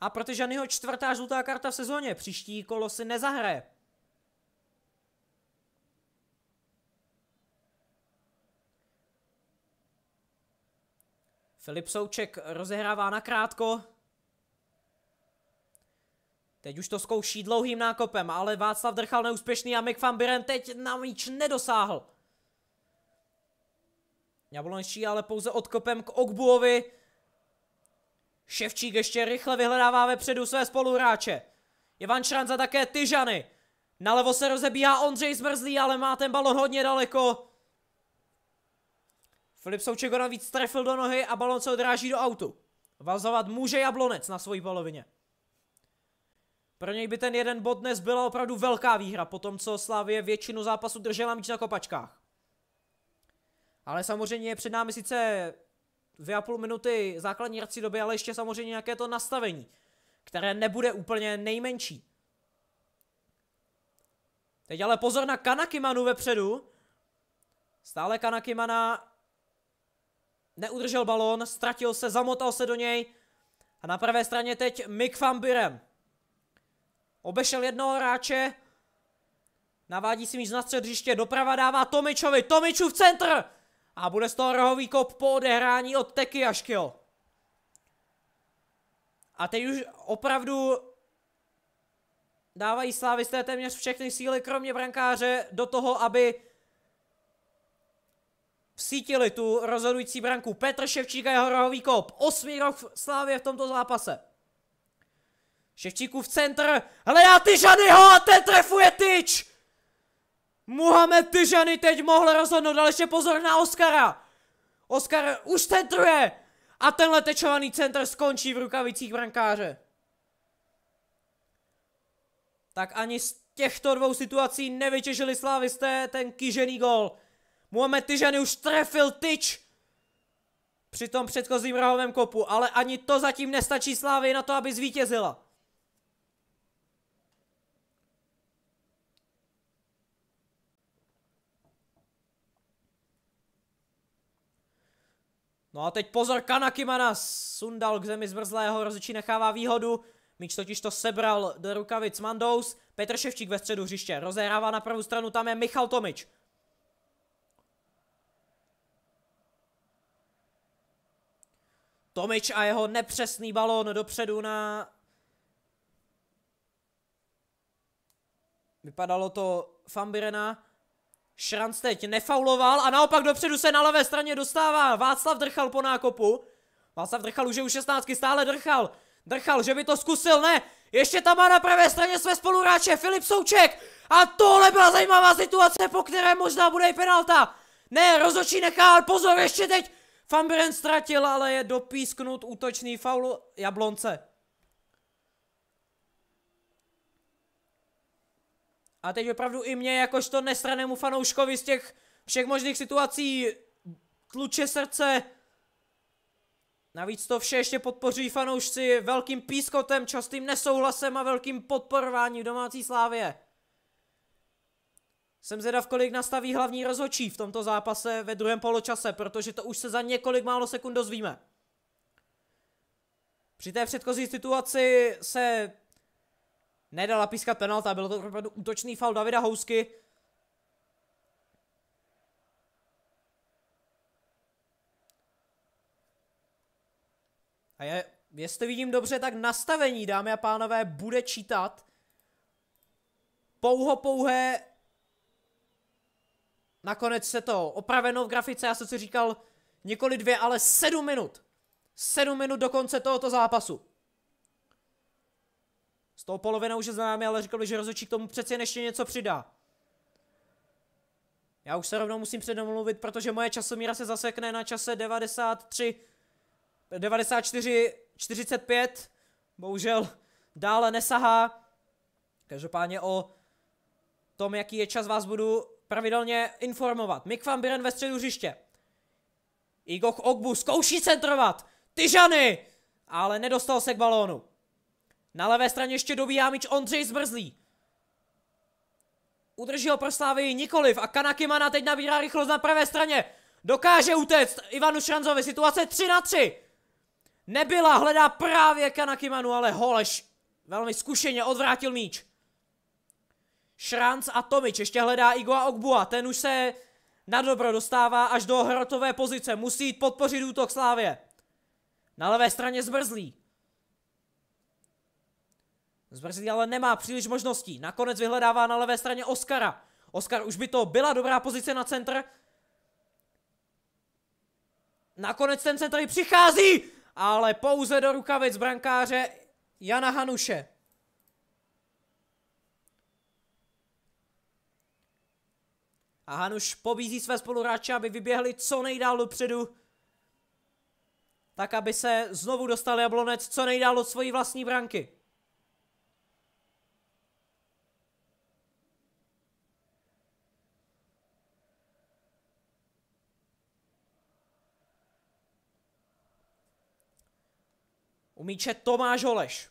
A protože jeho čtvrtá žlutá karta v sezóně, příští kolo si nezahraje. Filip Souček rozehrává na krátko. Teď už to zkouší dlouhým nákopem, ale Václav Drchal neúspěšný a Mick van Biren teď na míč nedosáhl. Jablonečí ale pouze odkopem k Ogbuovi. Ševčík ještě rychle vyhledává vepředu své spoluhráče. Ivan Šranza také Tyžany. Nalevo se rozebíhá Ondřej Zmrzlý, ale má ten balon hodně daleko. Filip Souček ho navíc trefil do nohy a balon se odráží do autu. Vazovat může Jablonec na svojí polovině. Pro něj by ten jeden bod dnes byla opravdu velká výhra, po tom, co Slávě většinu zápasu držela míč na kopačkách. Ale samozřejmě je před námi sice dvě a půl minuty základní hrací doby, ale ještě samozřejmě nějaké to nastavení, které nebude úplně nejmenší. Teď ale pozor na Kanakimanu vepředu. Stále Kanakimana neudržel balón, ztratil se, zamotal se do něj. A na pravé straně teď Mick van Birem. Obešel jednoho hráče. Navádí si míč na střed hřiště, doprava dává Tomičovi, Tomičův centr! A bude z toho rohový kop po odehrání od Teky až kill. A teď už opravdu dávají slávisté téměř všechny síly, kromě brankáře, do toho, aby vsítili tu rozhodující branku. Petr Ševčík a jeho rohový kop. Osmý rok v Slávě v tomto zápase. Ševčíkův centr hledá Tyžanyho a ten trefuje tyč! Mohamed Tyžany teď mohl rozhodnout, ale ještě pozor na Oscara! Oscar už centruje! A tenhle tečovaný centr skončí v rukavicích brankáře. Tak ani z těchto dvou situací nevytěžili slávisté ten kýžený gol. Mohamed Tyžany už trefil tyč při tom předchozím rohovém kopu, ale ani to zatím nestačí Slávy na to, aby zvítězila. No a teď pozor, Kanakimana sundal k zemi zmrzlého, rozličí nechává výhodu. Míč totiž to sebral do rukavic Mandous. Petr Ševčík ve středu hřiště, rozehrává na pravou stranu, tam je Michal Tomič. Tomič a jeho nepřesný balón dopředu na... Vypadalo to Fambirena. Šranc teď nefauloval a naopak dopředu se na levé straně dostává Václav Drchal po nákopu. Václav Drchal už je u 16, stále Drchal. Drchal, že by to zkusil, ne. Ještě tam má na pravé straně své spoluhráče Filip Souček. A tohle byla zajímavá situace, po které možná bude i penalta. Ne, rozočí nechá, pozor, ještě teď. Fambiren ztratil, ale je dopísknut útočný faul Jablonce. A teď opravdu i mě, jakožto nestranému fanouškovi z těch všech možných situací tluče srdce. Navíc to vše ještě podpoří fanoušci velkým pískotem, častým nesouhlasem a velkým podporováním domácí slávě. Jsem zvědav, kolik nastaví hlavní rozhodčí v tomto zápase ve druhém poločase, protože to už se za několik málo sekund dozvíme. Při té předchozí situaci se Nedala pískat penalta, bylo to opravdu útočný faul Davida Housky. A je, jestli vidím dobře, tak nastavení, dámy a pánové, bude čítat pouho pouhé Nakonec se to opraveno v grafice, já jsem si říkal nikoli dvě, ale sedm minut. Sedm minut do konce tohoto zápasu. S tou polovinou už je za námi, ale říkal bych, že rozhodčí k tomu přeci ještě něco přidá. Já už se rovnou musím předomluvit, protože moje časomíra se zasekne na čase 93, 94, 45. Bohužel dále nesahá. Každopádně o tom, jaký je čas, vás budu pravidelně informovat. Mik van Biren ve středu hřiště. Igoch Ogbu zkouší centrovat. Tyžany! Ale nedostal se k balónu. Na levé straně ještě dobíhá míč Ondřej Zmrzlý. Udrží ho pro Slávy nikoliv a Kanakimana teď nabírá rychlost na pravé straně. Dokáže utéct Ivanu Šranzovi, situace 3 na 3. Nebyla, hledá právě Kanakimanu, ale Holeš velmi zkušeně odvrátil míč. Šranc a Tomič ještě hledá Igoa Ogbua, ten už se na dobro dostává až do hrotové pozice, musí jít podpořit útok Slávě. Na levé straně zmrzlý. Zbrzí ale nemá příliš možností. Nakonec vyhledává na levé straně Oscara. Oskar už by to byla dobrá pozice na centr. Nakonec ten centr přichází, ale pouze do rukavic brankáře Jana Hanuše. A Hanuš pobízí své spoluhráče, aby vyběhli co nejdál dopředu. Tak, aby se znovu dostal Jablonec co nejdál od svojí vlastní branky. U míče Tomáš Holeš.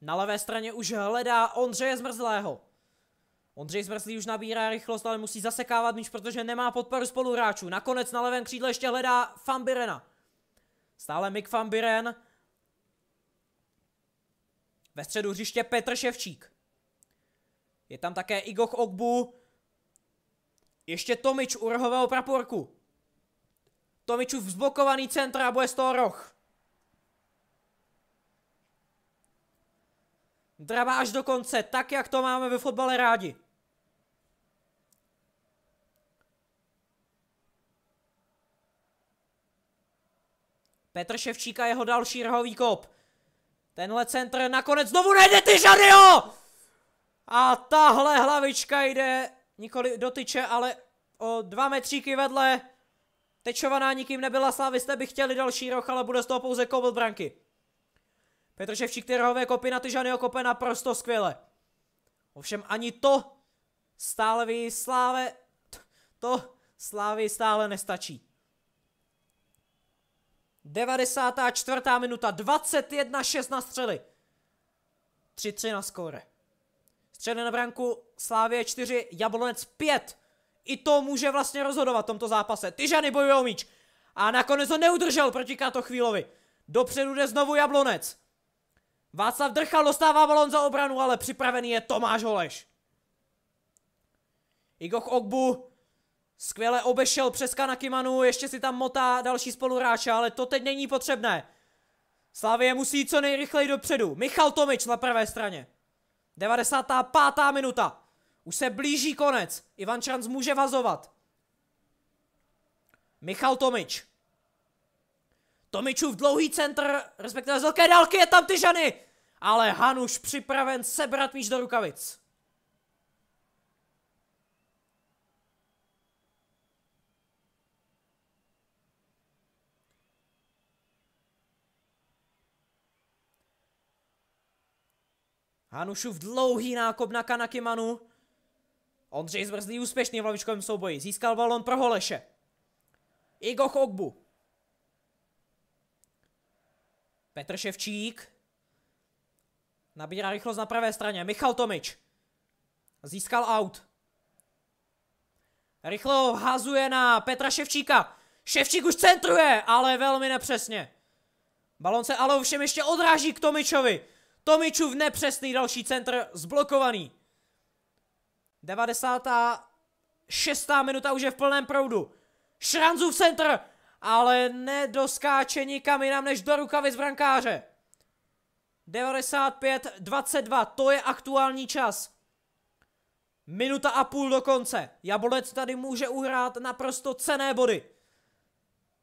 Na levé straně už hledá Ondřeje Zmrzlého. Ondřej Zmrzlý už nabírá rychlost, ale musí zasekávat míč, protože nemá podporu spoluhráčů. Nakonec na levém křídle ještě hledá Fambirena. Stále Mik Fambiren. Ve středu hřiště Petr Ševčík. Je tam také Igoch Ogbu. Ještě Tomič u rohového praporku. Tomičův vzblokovaný centra a bude z toho roh. Drama až do konce, tak jak to máme ve fotbale rádi. Petr Ševčíka jeho další rohový kop. Tenhle centr nakonec znovu nejde ty Žadio! A tahle hlavička jde nikoli do tyče, ale o dva metříky vedle. Tečovaná nikým nebyla, jste by chtěli další roh, ale bude z toho pouze kovl branky. Protože v rohové kopy na Tyžanyho kope naprosto skvěle. Ovšem ani to stále Stálevi Sláve... To Slávy stále nestačí. 94. minuta, 21-6 na střely. 3-3 na skóre. Střely na branku, Slávě 4, Jablonec 5. I to může vlastně rozhodovat v tomto zápase. Tyžany bojují o míč. A nakonec ho neudržel proti Kato chvílovi. Dopředu jde znovu Jablonec. Václav Drchal dostává balon za obranu, ale připravený je Tomáš Holeš. Igoch Ogbu skvěle obešel přes Kanakimanu, ještě si tam motá další spoluhráče, ale to teď není potřebné. Slavie musí co nejrychleji dopředu. Michal Tomič na prvé straně. 95. minuta. Už se blíží konec. Ivan Čranc může vazovat. Michal Tomič. Tomičův dlouhý centr, respektive z velké dálky je tam Tyžany ale Hanuš připraven sebrat míč do rukavic. Hanušův dlouhý nákop na Kanakimanu. Ondřej Zmrzlý úspěšný v lavičkovém souboji. Získal balon pro Holeše. Igo Chogbu. Petr Ševčík. Nabírá rychlost na pravé straně. Michal Tomič. Získal out. Rychlo hazuje na Petra Ševčíka. Ševčík už centruje, ale velmi nepřesně. Balon se ale ovšem ještě odráží k Tomičovi. Tomičův nepřesný další centr zblokovaný. 96. minuta už je v plném proudu. Šranzův centr, ale nedoskáče nikam jinam než do z brankáře. 95, 22, to je aktuální čas. Minuta a půl do konce. Jablonec tady může uhrát naprosto cené body.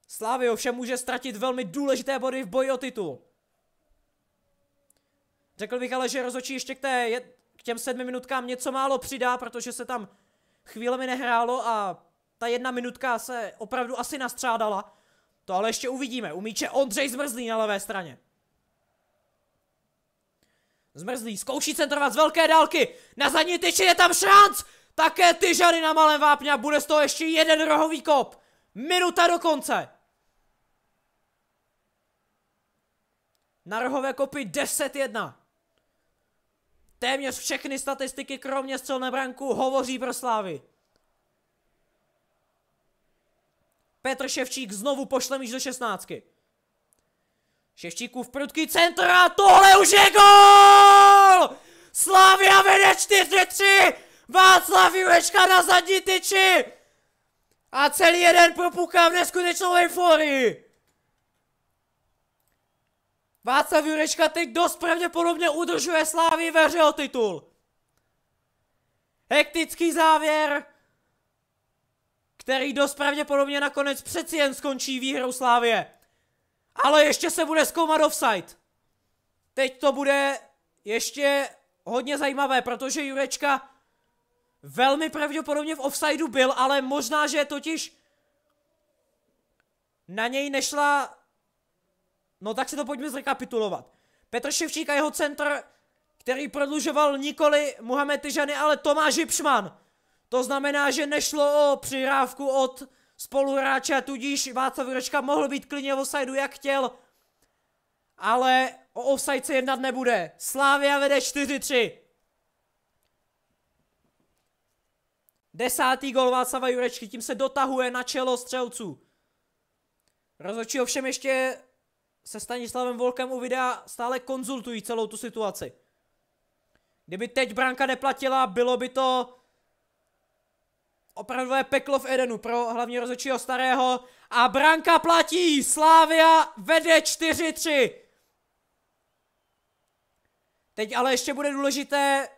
Slávy ovšem může ztratit velmi důležité body v boji o titul. Řekl bych ale, že rozočí ještě k, té, k těm sedmi minutkám něco málo přidá, protože se tam chvílemi nehrálo a ta jedna minutka se opravdu asi nastřádala. To ale ještě uvidíme. Umíče Ondřej Zmrzlý na levé straně. Zmrzlý, zkouší centrovat z velké dálky! Na zadní tyči je tam šanc! Také ty žary na malém vápně a bude z toho ještě jeden rohový kop! Minuta do konce! Na rohové kopy 10-1. Téměř všechny statistiky, kromě střelné branku, hovoří pro Slávy. Petr Ševčík znovu pošle míč do šestnáctky v prudký centr a tohle už je gól! Slavia vede 4-3! Václav Jurečka na zadní tyči! A celý jeden propuká v neskutečnou euforii! Václav Jurečka teď dost pravděpodobně udržuje Slávy ve hře o titul. Hektický závěr, který dost pravděpodobně nakonec přeci jen skončí výhrou Slávě. Ale ještě se bude zkoumat offside. Teď to bude ještě hodně zajímavé, protože Jurečka velmi pravděpodobně v offsideu byl, ale možná, že totiž na něj nešla... No tak si to pojďme zrekapitulovat. Petr Ševčík a jeho centr, který prodlužoval nikoli Muhammed Tyžany, ale Tomáš Ipšman. To znamená, že nešlo o přihrávku od spoluhráče, tudíž Václav Jurečka mohl být klidně v offsideu, jak chtěl. Ale o offside se jednat nebude. Slávia vede 4-3. Desátý gol Václava Jurečky, tím se dotahuje na čelo střelců. Rozhodčí ovšem ještě se Stanislavem Volkem u videa stále konzultují celou tu situaci. Kdyby teď branka neplatila, bylo by to opravdové peklo v Edenu pro hlavně rozhodčího starého a branka platí, Slávia vede 4-3. Teď ale ještě bude důležité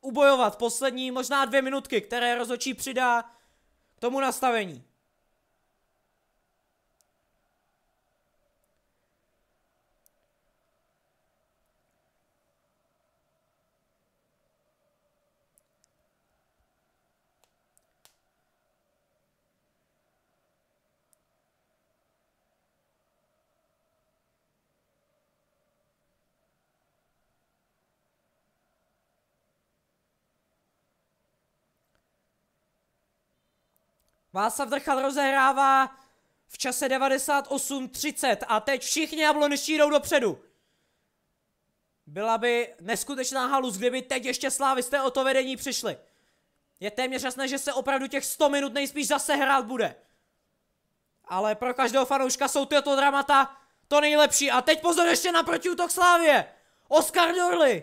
ubojovat poslední možná dvě minutky, které rozhodčí přidá tomu nastavení. Václav Drchal rozehrává v čase 98.30 a teď všichni jablonečtí jdou dopředu. Byla by neskutečná halus, kdyby teď ještě slávy o to vedení přišli. Je téměř jasné, že se opravdu těch 100 minut nejspíš zase hrát bude. Ale pro každého fanouška jsou tyto dramata to nejlepší. A teď pozor ještě na protiútok Slávě. Oskar Dorli.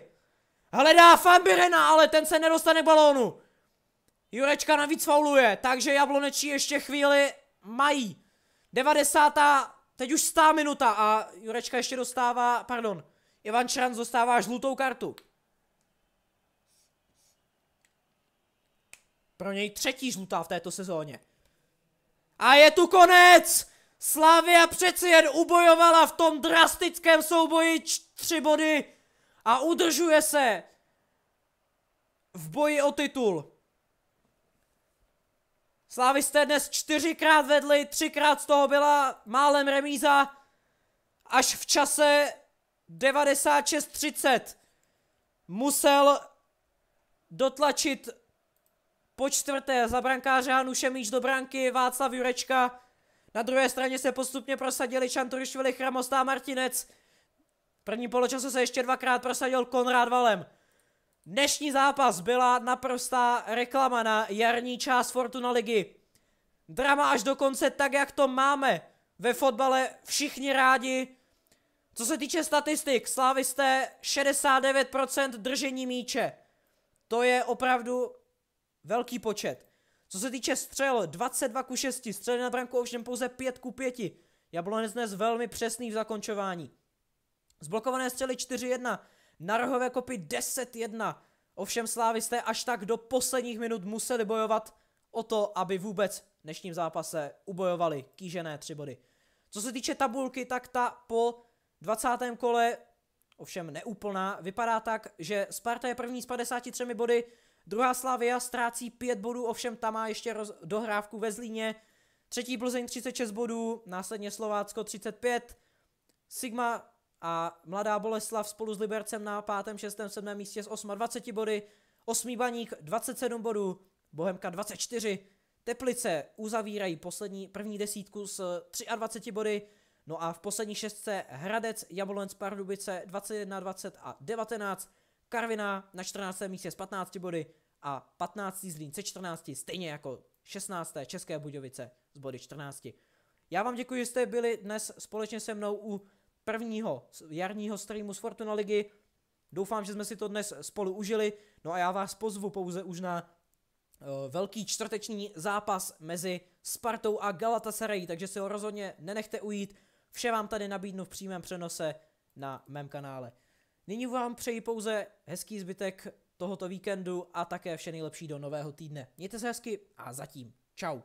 Hledá Fambirena, ale ten se nedostane balónu. Jurečka navíc fauluje, takže Jablonečí ještě chvíli mají. 90. teď už 100 minuta a Jurečka ještě dostává, pardon, Ivan Šranc dostává žlutou kartu. Pro něj třetí žlutá v této sezóně. A je tu konec! Slavia přeci jen ubojovala v tom drastickém souboji tři body a udržuje se v boji o titul jste dnes čtyřikrát vedli, třikrát z toho byla málem remíza až v čase 96:30 musel dotlačit po čtvrté za brankáře Hanuše míč do branky Václav Jurečka. Na druhé straně se postupně prosadili Čanturišvili, Chramostá, Martinec. V prvním poločase se ještě dvakrát prosadil Konrád Valem. Dnešní zápas byla naprostá reklama na jarní část Fortuna ligy. Drama až do konce, tak jak to máme ve fotbale všichni rádi. Co se týče statistik, slávisté 69% držení míče. To je opravdu velký počet. Co se týče střel, 22 ku 6, střely na branku ovšem pouze 5 ku 5. Jablonec dnes velmi přesný v zakončování. Zblokované střely 4-1, na rohové kopy 10-1. Ovšem slávisté až tak do posledních minut museli bojovat o to, aby vůbec v dnešním zápase ubojovali kýžené tři body. Co se týče tabulky, tak ta po 20. kole, ovšem neúplná, vypadá tak, že Sparta je první s 53 body, druhá Slavia ztrácí 5 bodů, ovšem ta má ještě roz- dohrávku ve Zlíně, třetí Plzeň 36 bodů, následně Slovácko 35, Sigma a Mladá Boleslav spolu s Libercem na 5., 6., 7. místě s 28 body, 8. baník 27 bodů, Bohemka 24, Teplice uzavírají poslední první desítku s 23 body, no a v poslední šestce Hradec, Jablonec, Pardubice 21, 20 a 19, Karvina na 14. místě s 15 body a 15. Zlín se 14, stejně jako 16. České Budějovice s body 14. Já vám děkuji, že jste byli dnes společně se mnou u prvního jarního streamu z Fortuna ligy. Doufám, že jsme si to dnes spolu užili. No a já vás pozvu pouze už na eh, velký čtvrteční zápas mezi Spartou a Galatasaray, takže se ho rozhodně nenechte ujít. Vše vám tady nabídnu v přímém přenose na mém kanále. Nyní vám přeji pouze hezký zbytek tohoto víkendu a také vše nejlepší do nového týdne. Mějte se hezky a zatím. Čau.